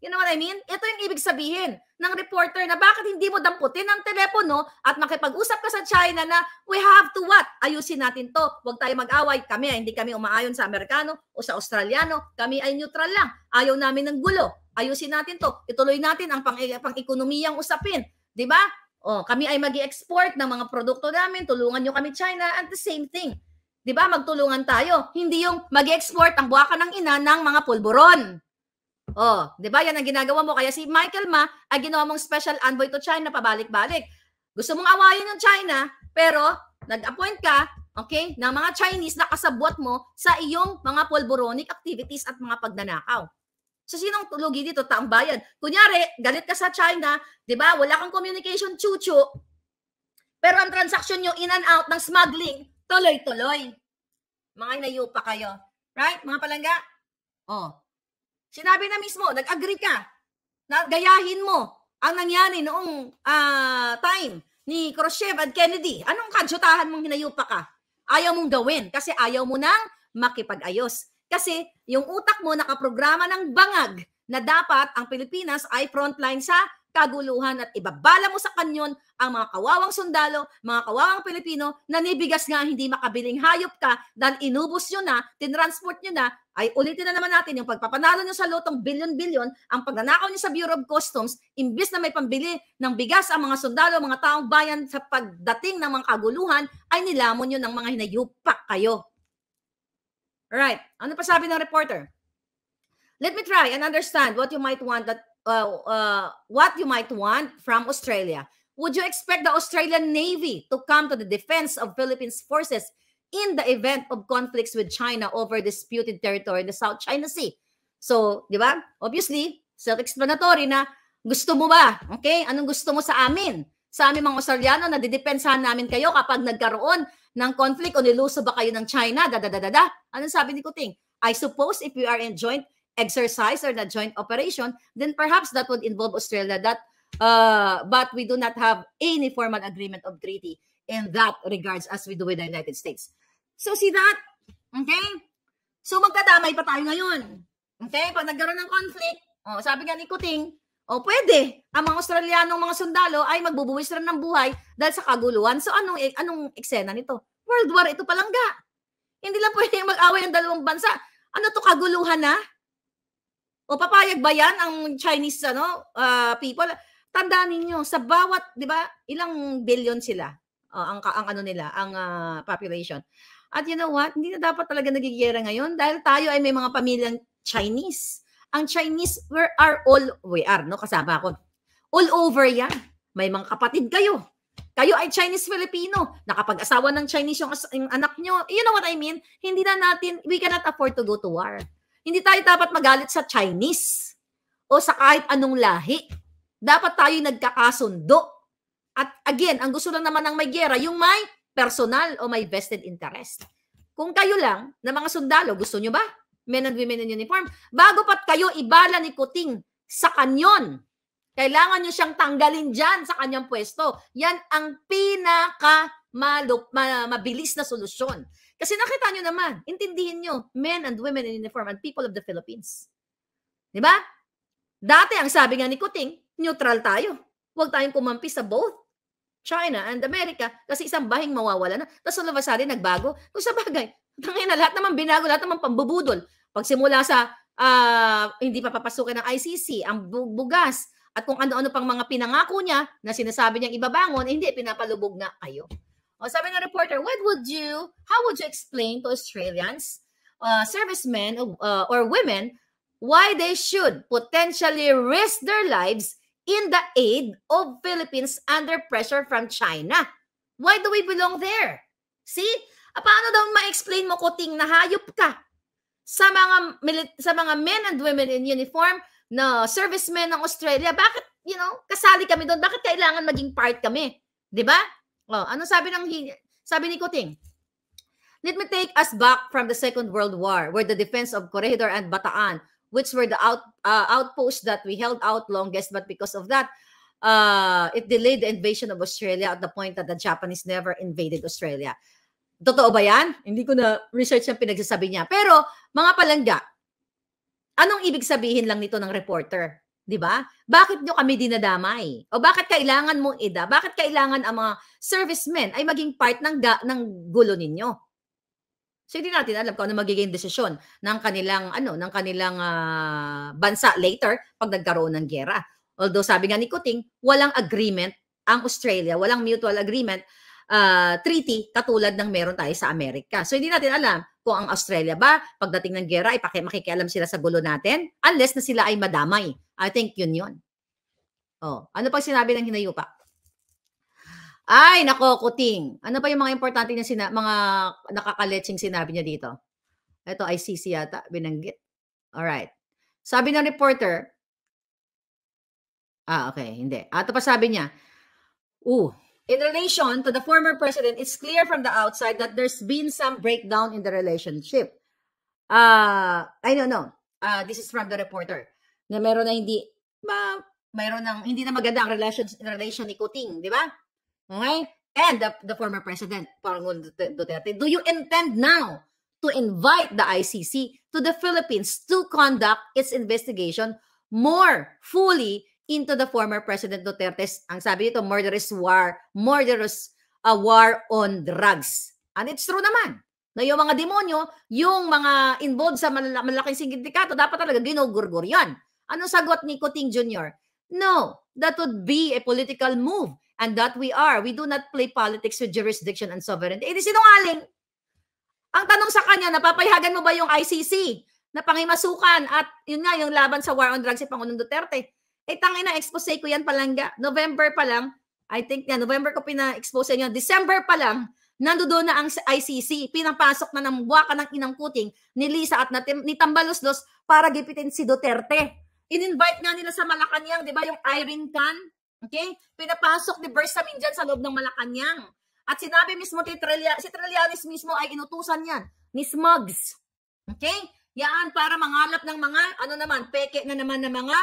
You know what I mean? Ito yung ibig sabihin ng reporter na bakit hindi mo damputin ang telepono at makipag-usap ka sa China na we have to what? Ayusin natin to. Huwag tayo mag-away. Kami ay hindi kami umaayon sa Amerikano o sa Australiano. Kami ay neutral lang. Ayaw namin ng gulo. Ayusin natin to. Ituloy natin ang pang-ekonomiyang usapin. 'Di ba? Oh, kami ay magi export ng mga produkto namin, tulungan nyo kami China, and the same thing. 'Di ba? Magtulungan tayo. Hindi yung magi export ang buwaka ng ina ng mga pulburon. Oh, 'di ba? Yan ang ginagawa mo kaya si Michael Ma ay ginawa mong special envoy to China pabalik-balik. Gusto mong awayin ng China, pero nag-appoint ka, okay, ng mga Chinese na kasabwat mo sa iyong mga polboronic activities at mga pagnanakaw. So sinong tulugi dito? Tambayan. Kunyari, galit ka sa China, 'di ba? Wala kang communication chuchu. Pero ang transaction nyo in and out ng smuggling, tuloy-tuloy. Mga inayupa kayo. Right, mga palangga? Oh. Sinabi na mismo, nag-agree ka. Nagayahin mo ang nangyari noong uh, time ni Khrushchev at Kennedy. Anong kadyutahan mong hinayupa ka? Ayaw mong gawin kasi ayaw mo nang makipag-ayos. Kasi yung utak mo nakaprograma ng bangag na dapat ang Pilipinas ay frontline sa kaguluhan at ibabala mo sa kanyon ang mga kawawang sundalo, mga kawawang Pilipino, na nibigas nga hindi makabiling hayop ka dahil inubos nyo na, tinransport nyo na, ay ulitin na naman natin yung pagpapanalo nyo sa lotong bilyon-bilyon, ang pagnanakaw nyo sa Bureau of Customs, imbis na may pambili ng bigas ang mga sundalo, mga taong bayan sa pagdating ng mga kaguluhan, ay nilamon nyo ng mga hinayupak kayo. Alright, ano pa sabi ng reporter? Let me try and understand what you might want that uh, uh, what you might want from Australia. Would you expect the Australian Navy to come to the defense of Philippines forces in the event of conflicts with China over disputed territory in the South China Sea? So, di ba? Obviously, self-explanatory na gusto mo ba? Okay? Anong gusto mo sa amin? sa aming mga Australiano, na didepensahan namin kayo kapag nagkaroon ng conflict o niluso ba kayo ng China, dadadadada. Anong sabi ni Kuting? I suppose if you are in joint exercise or na joint operation, then perhaps that would involve Australia. That, uh, but we do not have any formal agreement of treaty in that regards as we do with the United States. So see that? Okay? So magkadamay pa tayo ngayon. Okay? Pag nagkaroon ng conflict, oh, sabi nga ni Kuting, o oh, pwede, ang mga Australianong mga sundalo ay magbubuwis rin ng buhay dahil sa kaguluhan. So anong e-, anong eksena nito? World War ito palangga. Hindi lang pwede mag-away ang dalawang bansa. Ano to kaguluhan na? O papayag ba yan ang Chinese ano, uh, people? Tandaan ninyo, sa bawat, 'di ba? Ilang billion sila uh, ang ang ano nila, ang uh, population. At you know what? Hindi na dapat talaga nagigiyera ngayon dahil tayo ay may mga pamilyang Chinese ang Chinese, we are all, we are, no? Kasama ako. All over yan. May mga kapatid kayo. Kayo ay Chinese-Filipino. Nakapag-asawa ng Chinese yung, yung anak nyo. You know what I mean? Hindi na natin, we cannot afford to go to war. Hindi tayo dapat magalit sa Chinese o sa kahit anong lahi. Dapat tayo nagkakasundo. At again, ang gusto lang naman ng may gera, yung may personal o may vested interest. Kung kayo lang na mga sundalo, gusto nyo ba? men and women in uniform. Bago pat kayo ibala ni Kuting sa kanyon, kailangan nyo siyang tanggalin dyan sa kanyang pwesto. Yan ang pinaka malup, ma, mabilis na solusyon. Kasi nakita nyo naman, intindihin nyo, men and women in uniform and people of the Philippines. Di ba? Dati ang sabi nga ni Kuting, neutral tayo. Huwag tayong kumampi sa both China and America kasi isang bahing mawawala na. Tapos all of a sudden, nagbago. Kung sa bagay, Tangina, lahat naman binago, lahat naman pambubudol. Pagsimula sa uh, hindi pa papasukin ng ICC, ang bugas, at kung ano-ano pang mga pinangako niya na sinasabi niyang ibabangon, hindi, pinapalubog na kayo. O, sabi ng reporter, what would you, how would you explain to Australians, uh, servicemen uh, or women, why they should potentially risk their lives in the aid of Philippines under pressure from China? Why do we belong there? See? Paano daw ma-explain mo kuting na hayop ka? sa mga sa mga men and women in uniform na servicemen ng Australia, bakit you know, kasali kami doon, bakit kailangan maging part kami? 'Di ba? Oh, ano sabi ng sabi ni Kuting? Let me take us back from the Second World War where the defense of Corregidor and Bataan which were the out, uh, outposts that we held out longest but because of that uh, it delayed the invasion of Australia at the point that the Japanese never invaded Australia. Totoo ba yan? Hindi ko na research ang pinagsasabi niya. Pero, mga palangga, anong ibig sabihin lang nito ng reporter? 'Di ba? Bakit nyo kami dinadamay? O bakit kailangan mong ida? Bakit kailangan ang mga servicemen ay maging part ng ga- ng gulo ninyo? So hindi natin alam kung ano magiging desisyon ng kanilang ano, ng kanilang uh, bansa later pag nagkaroon ng giyera. Although sabi nga ni Kuting, walang agreement ang Australia, walang mutual agreement uh, treaty katulad ng meron tayo sa Amerika. So hindi natin alam kung ang Australia ba, pagdating ng gera, ay makikialam sila sa gulo natin unless na sila ay madamay. I think yun yun. Oh, ano pa sinabi ng hinayupa? Ay, nako, kuting. Ano pa yung mga importante niya sina mga nakakaletsing sinabi niya dito? Ito, ICC yata, binanggit. All right. Sabi ng reporter, ah, okay, hindi. At pa sabi niya, uh, In relation to the former president, it's clear from the outside that there's been some breakdown in the relationship. Uh, I don't know. Uh, this is from the reporter. Na meron na hindi, ma, mayroon ng hindi na maganda ang relation, relation ni Kuting, di ba? Okay? And the, the former president, Pangulong Duterte, do you intend now to invite the ICC to the Philippines to conduct its investigation more fully into the former President Duterte. Ang sabi nito, murderous war, murderous uh, war on drugs. And it's true naman na yung mga demonyo, yung mga involved sa malalaking sindikato, dapat talaga ginugurgur yan. Anong sagot ni Kuting Jr.? No, that would be a political move. And that we are. We do not play politics with jurisdiction and sovereignty. Ito Eh, sinungaling. Ang tanong sa kanya, napapayagan mo ba yung ICC na pangimasukan at yun nga, yung laban sa war on drugs si Pangulong Duterte? Eh, tangin na, expose ko yan palangga. November pa lang, I think na November ko pina-expose niyo. December pa lang, nandoon na ang ICC. Pinapasok na ng buwaka ng inang kuting ni Lisa at natim, ni Tambaloslos para gipitin si Duterte. In-invite nga nila sa Malacanang, di ba, yung Irene Khan? Okay? Pinapasok ni Bersamin dyan sa loob ng Malacanang. At sinabi mismo ni Trillia, si Trelianis mismo ay inutusan yan ni Smugs. Okay? Yan para mangalap ng mga, ano naman, peke na naman ng mga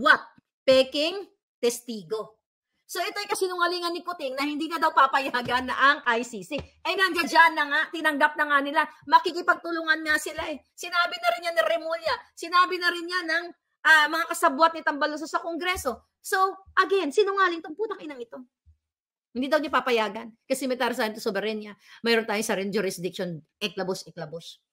what? peking testigo. So ito ay kasinungalingan ni Kuting na hindi na daw papayagan na ang ICC. Eh nandiyan dyan na nga, tinanggap na nga nila, makikipagtulungan nga sila eh. Sinabi na rin niya ni Remulla, sinabi na rin niya ng uh, mga kasabwat ni Tambaluso sa Kongreso. So again, sinungaling tong putang inang ito. Hindi daw niya papayagan kasi may Santo Soberenya. Mayroon tayong sa rin jurisdiction, eklabos, eklabos.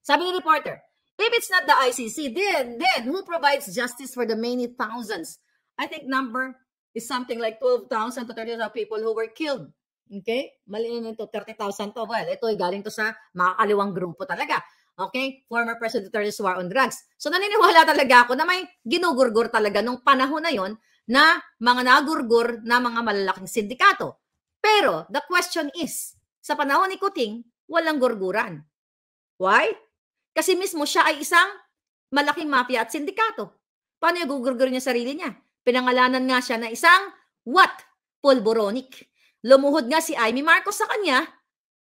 Sabi ni reporter, If it's not the ICC, then then who provides justice for the many thousands? I think number is something like 12,000 to 30,000 people who were killed. Okay? Mali na ito, 30,000 to. Well, ito ay galing to sa makakaliwang grupo talaga. Okay? Former President Duterte's war on drugs. So naniniwala talaga ako na may ginugurgur talaga nung panahon na yon na mga nagurgur na mga malalaking sindikato. Pero the question is, sa panahon ni Kuting, walang gurguran. Why? Kasi mismo siya ay isang malaking mafia at sindikato. Paano niya gugurgur niya sarili niya? Pinangalanan nga siya na isang what? Paul Boronic. Lumuhod nga si Amy Marcos sa kanya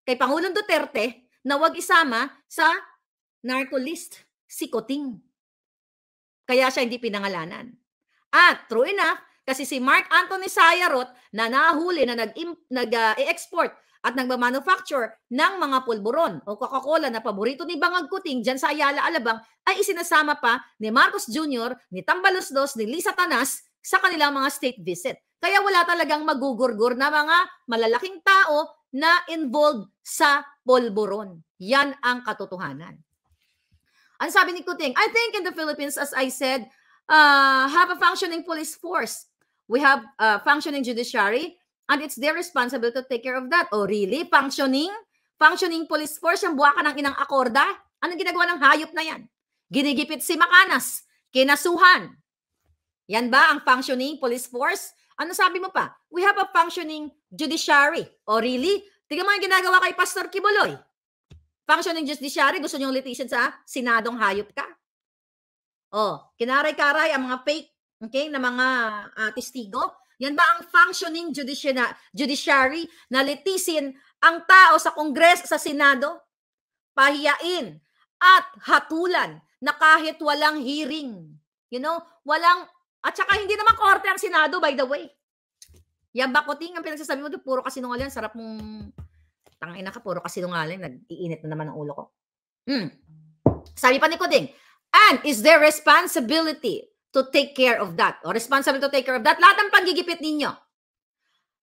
kay Pangulong Duterte na wag isama sa narco list si Coting. Kaya siya hindi pinangalanan. At true enough, kasi si Mark Anthony Sayarot na nahuli na nag-export nag, uh, at nagmamanufacture ng mga pulburon o Coca-Cola na paborito ni Bangag Kuting dyan sa Ayala Alabang ay isinasama pa ni Marcos Jr., ni Tambalusdos, ni Lisa Tanas sa kanilang mga state visit. Kaya wala talagang magugurgur na mga malalaking tao na involved sa polboron. Yan ang katotohanan. Ang sabi ni Kuting, I think in the Philippines, as I said, uh, have a functioning police force. We have a functioning judiciary. And it's their responsibility to take care of that. Oh, really? Functioning? Functioning police force, yung buwaka ng inang akorda? Ano ginagawa ng hayop na yan? Ginigipit si Makanas. Kinasuhan. Yan ba ang functioning police force? Ano sabi mo pa? We have a functioning judiciary. Oh, really? Tingnan mo yung ginagawa kay Pastor Kibuloy. Functioning judiciary, gusto niyong litigation sa sinadong hayop ka? Oh, kinaray-karay ang mga fake, okay, na mga uh, testigo yan ba ang functioning judiciary, judiciary na litisin ang tao sa Kongres, sa Senado? Pahiyain at hatulan na kahit walang hearing. You know, walang, at saka hindi naman korte ang Senado, by the way. Yan ba bakuting ang pinagsasabi mo, puro kasi kasinungalan, sarap mong, tangay na ka, puro kasinungalan, nag-iinit na naman ang ulo ko. Mm. Sabi pa ni Kuding, and is there responsibility to take care of that. O responsible to take care of that. Lahat ng panggigipit ninyo.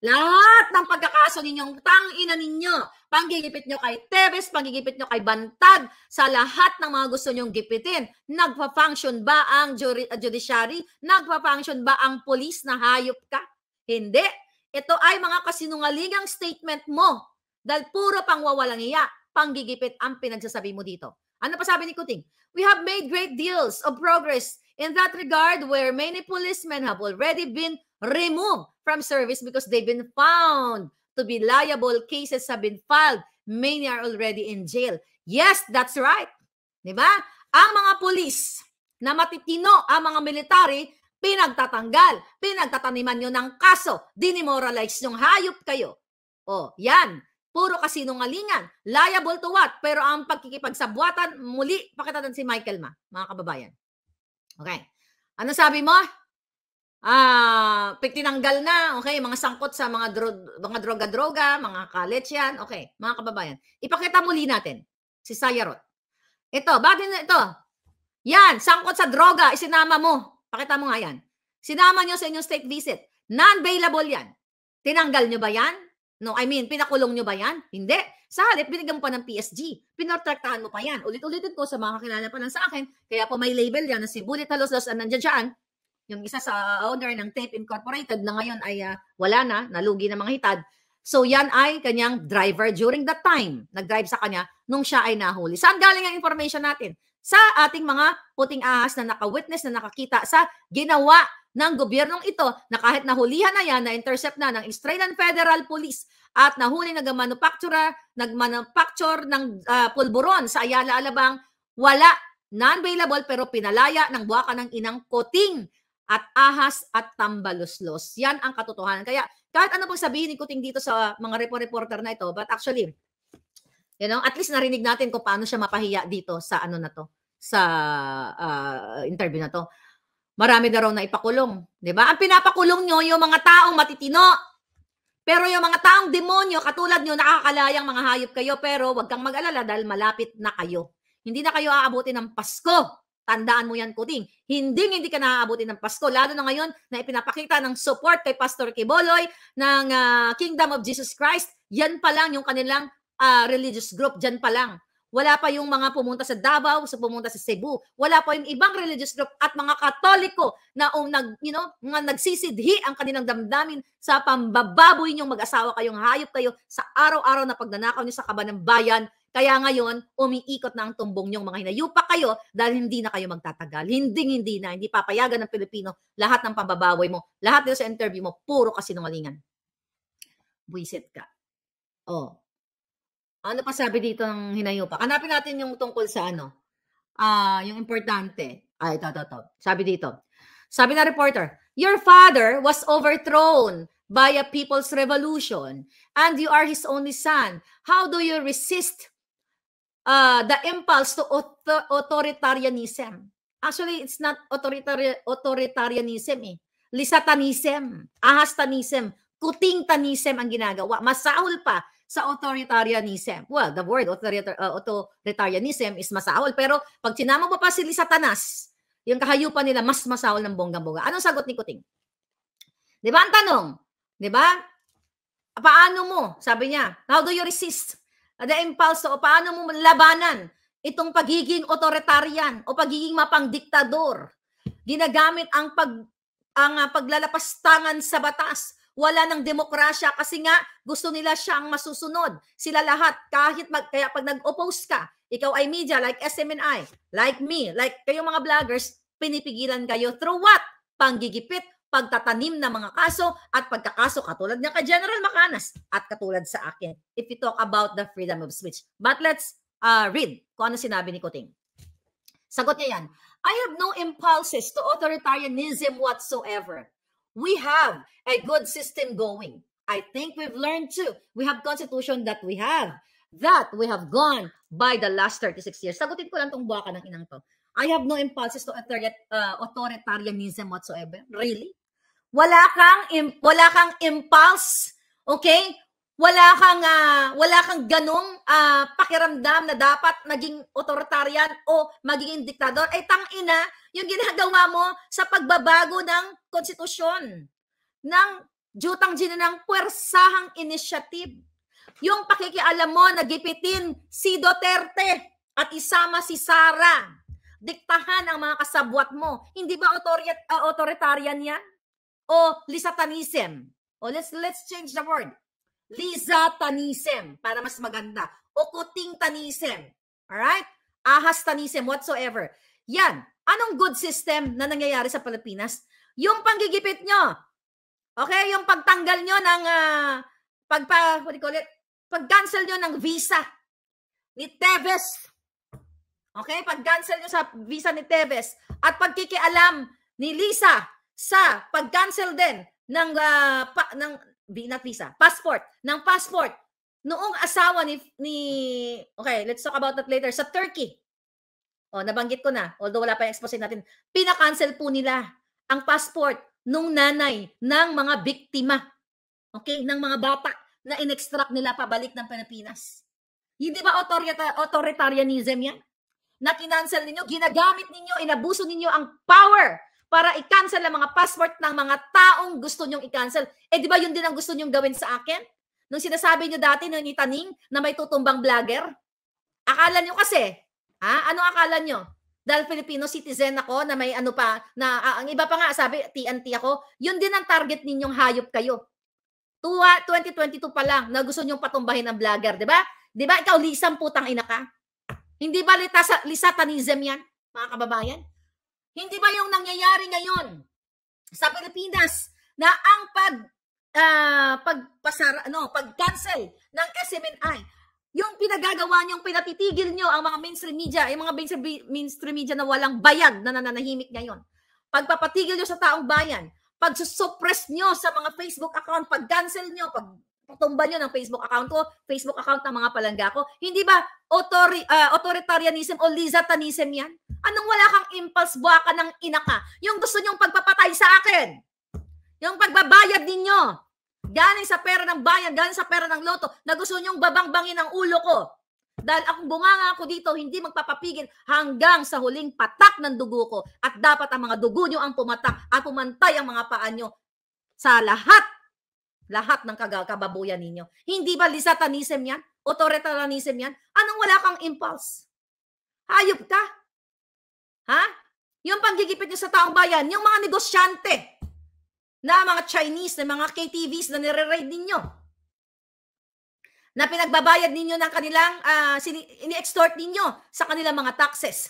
Lahat ng pagkakaso ninyong tangina ninyo. Panggigipit nyo kay Tevez, panggigipit nyo kay Bantag, sa lahat ng mga gusto nyong gipitin. Nagpa-function ba ang uh, judiciary? Nagpa-function ba ang police na hayop ka? Hindi. Ito ay mga kasinungalingang statement mo dahil puro pangwawalang iya, panggigipit ang pinagsasabi mo dito. Ano pa sabi ni Kuting? We have made great deals of progress In that regard, where many policemen have already been removed from service because they've been found to be liable, cases have been filed, many are already in jail. Yes, that's right. Di ba? Ang mga polis na matitino ang mga military, pinagtatanggal, pinagtataniman nyo ng kaso, dinimoralize yung hayop kayo. O, oh, yan. Puro kasinungalingan. Liable to what? Pero ang pagkikipagsabwatan, muli, pakita si Michael Ma, mga kababayan. Okay. Ano sabi mo? Ah, uh, tinanggal na, okay, mga sangkot sa mga dro- mga droga-droga, mga college yan, okay, mga kababayan. Ipakita muli natin si Sayarot. Ito, bakit na ito? Yan, sangkot sa droga, isinama mo. Pakita mo nga yan. Sinama nyo sa inyong state visit. Non-bailable yan. Tinanggal nyo ba yan? No, I mean, pinakulong nyo ba yan? Hindi. Sa halip, binigyan mo pa ng PSG. Pinortraktahan mo pa yan. Ulit-ulitin ko sa mga kakilala pa lang sa akin. Kaya po may label yan na si Bullet Halos-Los ang nandiyan dyan. Yung isa sa owner ng Tape Incorporated na ngayon ay uh, wala na, nalugi na mga hitad. So yan ay kanyang driver during that time. Nag-drive sa kanya nung siya ay nahuli. Saan galing ang information natin? Sa ating mga puting ahas na nakawitness, na nakakita sa ginawa ng gobyernong ito na kahit nahulihan na yan, na-intercept na ng Australian Federal Police at nahuli nag-manufacturer, nag-manufacture ng uh, pulburon sa Ayala Alabang, wala, non available pero pinalaya ng buwaka ng inang koting at ahas at tambaluslos. Yan ang katotohanan. Kaya kahit ano pang sabihin ni Kuting dito sa mga reporter na ito, but actually, you know, at least narinig natin kung paano siya mapahiya dito sa ano na to, sa uh, interview na to. Marami na raw na ipakulong. Di ba? Ang pinapakulong nyo, yung mga taong matitino. Pero yung mga taong demonyo, katulad nyo, nakakalayang mga hayop kayo. Pero wag kang mag-alala dahil malapit na kayo. Hindi na kayo aabutin ng Pasko. Tandaan mo yan, Kuting. Hindi, hindi ka naaabutin ng Pasko. Lalo na ngayon na ipinapakita ng support kay Pastor Kiboloy ng uh, Kingdom of Jesus Christ. Yan pa lang yung kanilang uh, religious group. Diyan pa lang wala pa yung mga pumunta sa Davao, sa pumunta sa Cebu. Wala pa yung ibang religious group at mga Katoliko na um, nag, you know, mga nagsisidhi ang kanilang damdamin sa pambababoy niyong mag-asawa kayong hayop kayo sa araw-araw na pagnanakaw niyo sa kaban ng bayan. Kaya ngayon, umiikot na ang tumbong niyong mga hinayupa kayo dahil hindi na kayo magtatagal. Hindi, hindi na. Hindi papayagan ng Pilipino lahat ng pambababoy mo. Lahat nila sa interview mo, puro kasinungalingan. Buisit ka. Oh, ano ah, pa sabi dito ng hinayo pa? Kanapin natin yung tungkol sa ano. Ah, uh, yung importante. Ay, ito, ito, ito. Sabi dito. Sabi na reporter, Your father was overthrown by a people's revolution and you are his only son. How do you resist uh, the impulse to author- authoritarianism? Actually, it's not authoritarian authoritarianism eh. Lisatanism, ahastanism, kutingtanism ang ginagawa. Masahol pa sa authoritarianism. Well, the word uh, authoritarianism is masahol. Pero pag sinama mo pa sila sa yung kahayupan nila, mas masahol ng bonggang-bongga. Anong sagot ni Kuting? Di ba ang tanong? Di ba? Paano mo? Sabi niya, how do you resist the impulse o paano mo labanan itong pagiging authoritarian o pagiging mapangdiktador? Ginagamit ang pag ang uh, ah, paglalapastangan sa batas wala ng demokrasya kasi nga gusto nila siyang masusunod. Sila lahat, kahit mag, kaya pag nag-oppose ka, ikaw ay media like SMNI, like me, like kayong mga vloggers, pinipigilan kayo through what? Panggigipit, pagtatanim ng mga kaso at pagkakaso katulad ng ka-General Macanas at katulad sa akin if you talk about the freedom of speech. But let's uh, read kung ano sinabi ni Kuting. Sagot niya yan. I have no impulses to authoritarianism whatsoever we have a good system going. I think we've learned too. We have constitution that we have. That we have gone by the last 36 years. Sagutin ko lang tong buwaka ng inang to. I have no impulses to uh, authoritarianism whatsoever. Really? Wala kang, wala kang impulse, okay, wala kang uh, wala kang ganong uh, pakiramdam na dapat maging authoritarian o magiging diktador eh, ay ina yung ginagawa mo sa pagbabago ng konstitusyon ng jutang gina ng puwersahang initiative yung pakikialam mo na gipitin si Duterte at isama si Sara diktahan ang mga kasabwat mo hindi ba ah, authoritarian yan o lisatanism o let's let's change the word Liza Tanisem para mas maganda. O Kuting Tanisem. Alright? Ahas Tanisem, whatsoever. Yan. Anong good system na nangyayari sa Pilipinas? Yung panggigipit nyo. Okay? Yung pagtanggal nyo ng uh, pagpa, what do you call it? Pag-cancel nyo ng visa ni Tevez. Okay? Pag-cancel nyo sa visa ni Tevez. At pagkikialam ni Lisa sa pag-cancel din ng, uh, pa, ng not visa, ah. passport, ng passport. Noong asawa ni, ni, okay, let's talk about that later, sa Turkey. O, oh, nabanggit ko na, although wala pa yung expose natin, pinakancel po nila ang passport nung nanay ng mga biktima. Okay, ng mga bata na inextract nila pabalik ng Pilipinas. Hindi ba authoritarianism yan? Na kinancel ninyo, ginagamit ninyo, inabuso ninyo ang power para i-cancel ang mga passport ng mga taong gusto nyong i-cancel. Eh di ba yun din ang gusto nyong gawin sa akin? Nung sinasabi nyo dati nung itaning na may tutumbang vlogger? Akala niyo kasi, ha? Ano akala nyo? Dahil Filipino citizen ako na may ano pa, na uh, ang iba pa nga sabi, TNT ako, yun din ang target ninyong hayop kayo. Tuwa, 2022 pa lang na gusto nyong patumbahin ang vlogger, di ba? Di ba ikaw lisang putang ina ka? Hindi ba lita, lisatanism yan, mga kababayan? Hindi ba yung nangyayari ngayon sa Pilipinas na ang pag uh, pagpasara ano, pag-cancel ng SMNI, yung pinagagawa niyo, pinatitigil niyo ang mga mainstream media, yung mga mainstream, media na walang bayad na nananahimik ngayon. Pagpapatigil niyo sa taong bayan, pagsusuppress niyo sa mga Facebook account, pag-cancel niyo, pag patumban yun ang Facebook account ko, Facebook account ng mga palangga ko. Hindi ba authori- uh, authoritarianism o lizatanism yan? Anong wala kang impulse buha ka ng ina ka? Yung gusto niyong pagpapatay sa akin. Yung pagbabayad ninyo. Galing sa pera ng bayan, galing sa pera ng loto, na gusto niyong babangbangin ang ulo ko. Dahil ang bunganga ako dito, hindi magpapapigil hanggang sa huling patak ng dugo ko. At dapat ang mga dugo nyo ang pumatak at pumantay ang mga paa nyo sa lahat lahat ng kababuyan ninyo. Hindi ba lisatanism yan? Authoritarianism yan? Anong wala kang impulse? Hayop ka? Ha? Yung panggigipit niyo sa taong bayan, yung mga negosyante na mga Chinese, na mga KTVs na nire-raid ninyo, na pinagbabayad ninyo ng kanilang, uh, ini-extort ninyo sa kanilang mga taxes.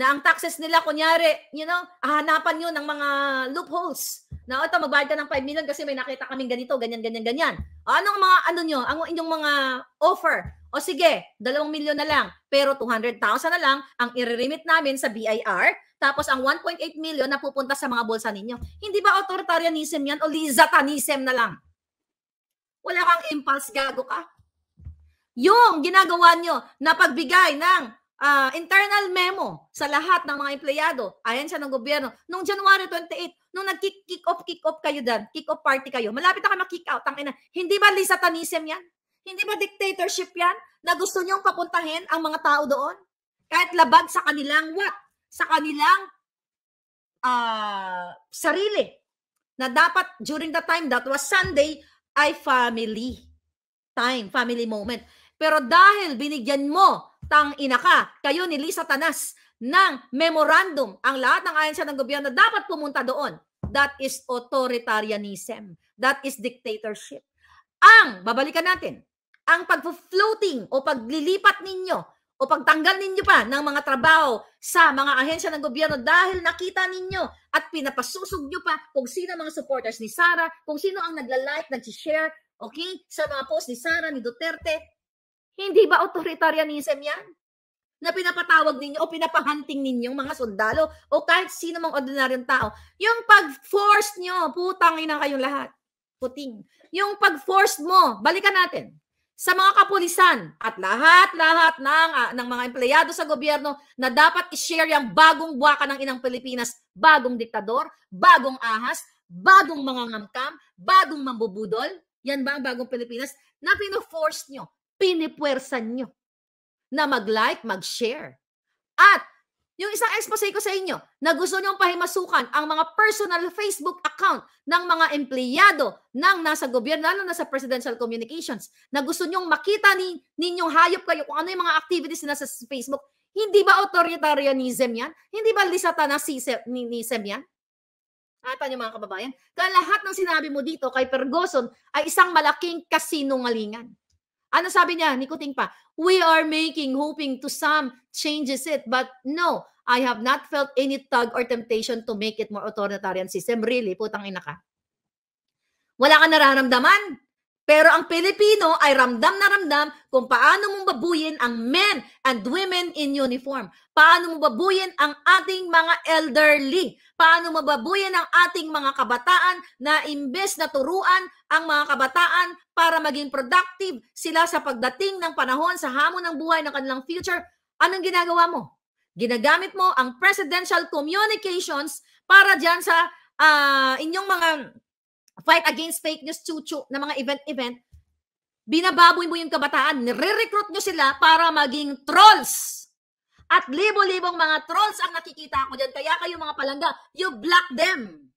Na ang taxes nila, kunyari, you know, hahanapan nyo ng mga loopholes na ito magbayad ka ng 5 million kasi may nakita kaming ganito, ganyan, ganyan, ganyan. O, anong mga ano nyo, ang inyong mga offer? O sige, 2 million na lang, pero 200,000 na lang ang irerimit namin sa BIR, tapos ang 1.8 million na pupunta sa mga bulsa ninyo. Hindi ba authoritarianism yan o lizatanism na lang? Wala kang impulse, gago ka. Yung ginagawa nyo na pagbigay ng uh, internal memo sa lahat ng mga empleyado. Ayan siya ng gobyerno. nung January 28, nung nag-kick off, kick off kayo dan, kick off party kayo, malapit na kayo mag-kick out. Ang ina, hindi ba lisatanism yan? Hindi ba dictatorship yan? Na gusto niyong papuntahin ang mga tao doon? Kahit labag sa kanilang what? Sa kanilang uh, sarili. Na dapat during the time that was Sunday ay family time, family moment. Pero dahil binigyan mo tang ina ka. Kayo ni Lisa Tanas ng memorandum. Ang lahat ng ahensya ng gobyerno dapat pumunta doon. That is authoritarianism. That is dictatorship. Ang, babalikan natin, ang pag-floating o paglilipat ninyo o pagtanggal ninyo pa ng mga trabaho sa mga ahensya ng gobyerno dahil nakita ninyo at pinapasusog nyo pa kung sino mga supporters ni Sara, kung sino ang nagla-like, nag-share, okay, sa mga post ni Sara, ni Duterte, hindi ba authoritarianism yan? Na pinapatawag ninyo o pinapahunting ninyong mga sundalo o kahit sino mang ordinaryong tao. Yung pag-force nyo, putang ina kayong lahat. Puting. Yung pag-force mo, balikan natin sa mga kapulisan at lahat-lahat ng, uh, ng mga empleyado sa gobyerno na dapat i-share yung bagong buwaka ng inang Pilipinas, bagong diktador, bagong ahas, bagong mga ngamkam, bagong mambubudol. Yan ba ang bagong Pilipinas? Na pino-force nyo pinipwersan nyo na mag-like, mag-share. At yung isang expose ko sa inyo na gusto nyong pahimasukan ang mga personal Facebook account ng mga empleyado ng nasa gobyerno, lalo na sa presidential communications, na gusto nyong makita ni, ninyong hayop kayo kung ano yung mga activities na sa Facebook. Hindi ba authoritarianism yan? Hindi ba na lisatananism yan? Ata niyo mga kababayan, kaya lahat ng sinabi mo dito kay Ferguson ay isang malaking kasinungalingan. Ano sabi niya? Nikuting pa. We are making, hoping to some changes it. But no, I have not felt any tug or temptation to make it more authoritarian system. Really, putang ina ka. Wala kang nararamdaman? Pero ang Pilipino ay ramdam na ramdam kung paano mong babuyin ang men and women in uniform. Paano mo babuyin ang ating mga elderly? Paano mababuyin ang ating mga kabataan na imbes na turuan ang mga kabataan para maging productive sila sa pagdating ng panahon sa hamon ng buhay ng kanilang future? Anong ginagawa mo? Ginagamit mo ang presidential communications para dyan sa uh, inyong mga fight against fake news, chuchu, na mga event-event, binababoy mo yung kabataan, nire-recruit nyo sila para maging trolls. At libo-libong mga trolls ang nakikita ko dyan. Kaya kayo mga palangga, you block them.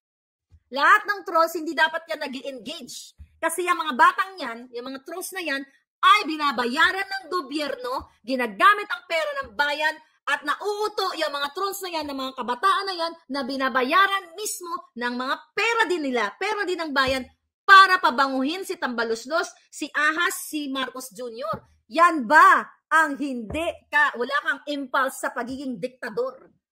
Lahat ng trolls, hindi dapat yan nag engage Kasi yung mga batang yan, yung mga trolls na yan, ay binabayaran ng gobyerno, ginagamit ang pera ng bayan at nauuto yung mga trons na yan, ng mga kabataan na yan, na binabayaran mismo ng mga pera din nila, pera din ng bayan, para pabanguhin si Tambaluslos, si Ahas, si Marcos Jr. Yan ba ang hindi ka, wala kang impulse sa pagiging diktador?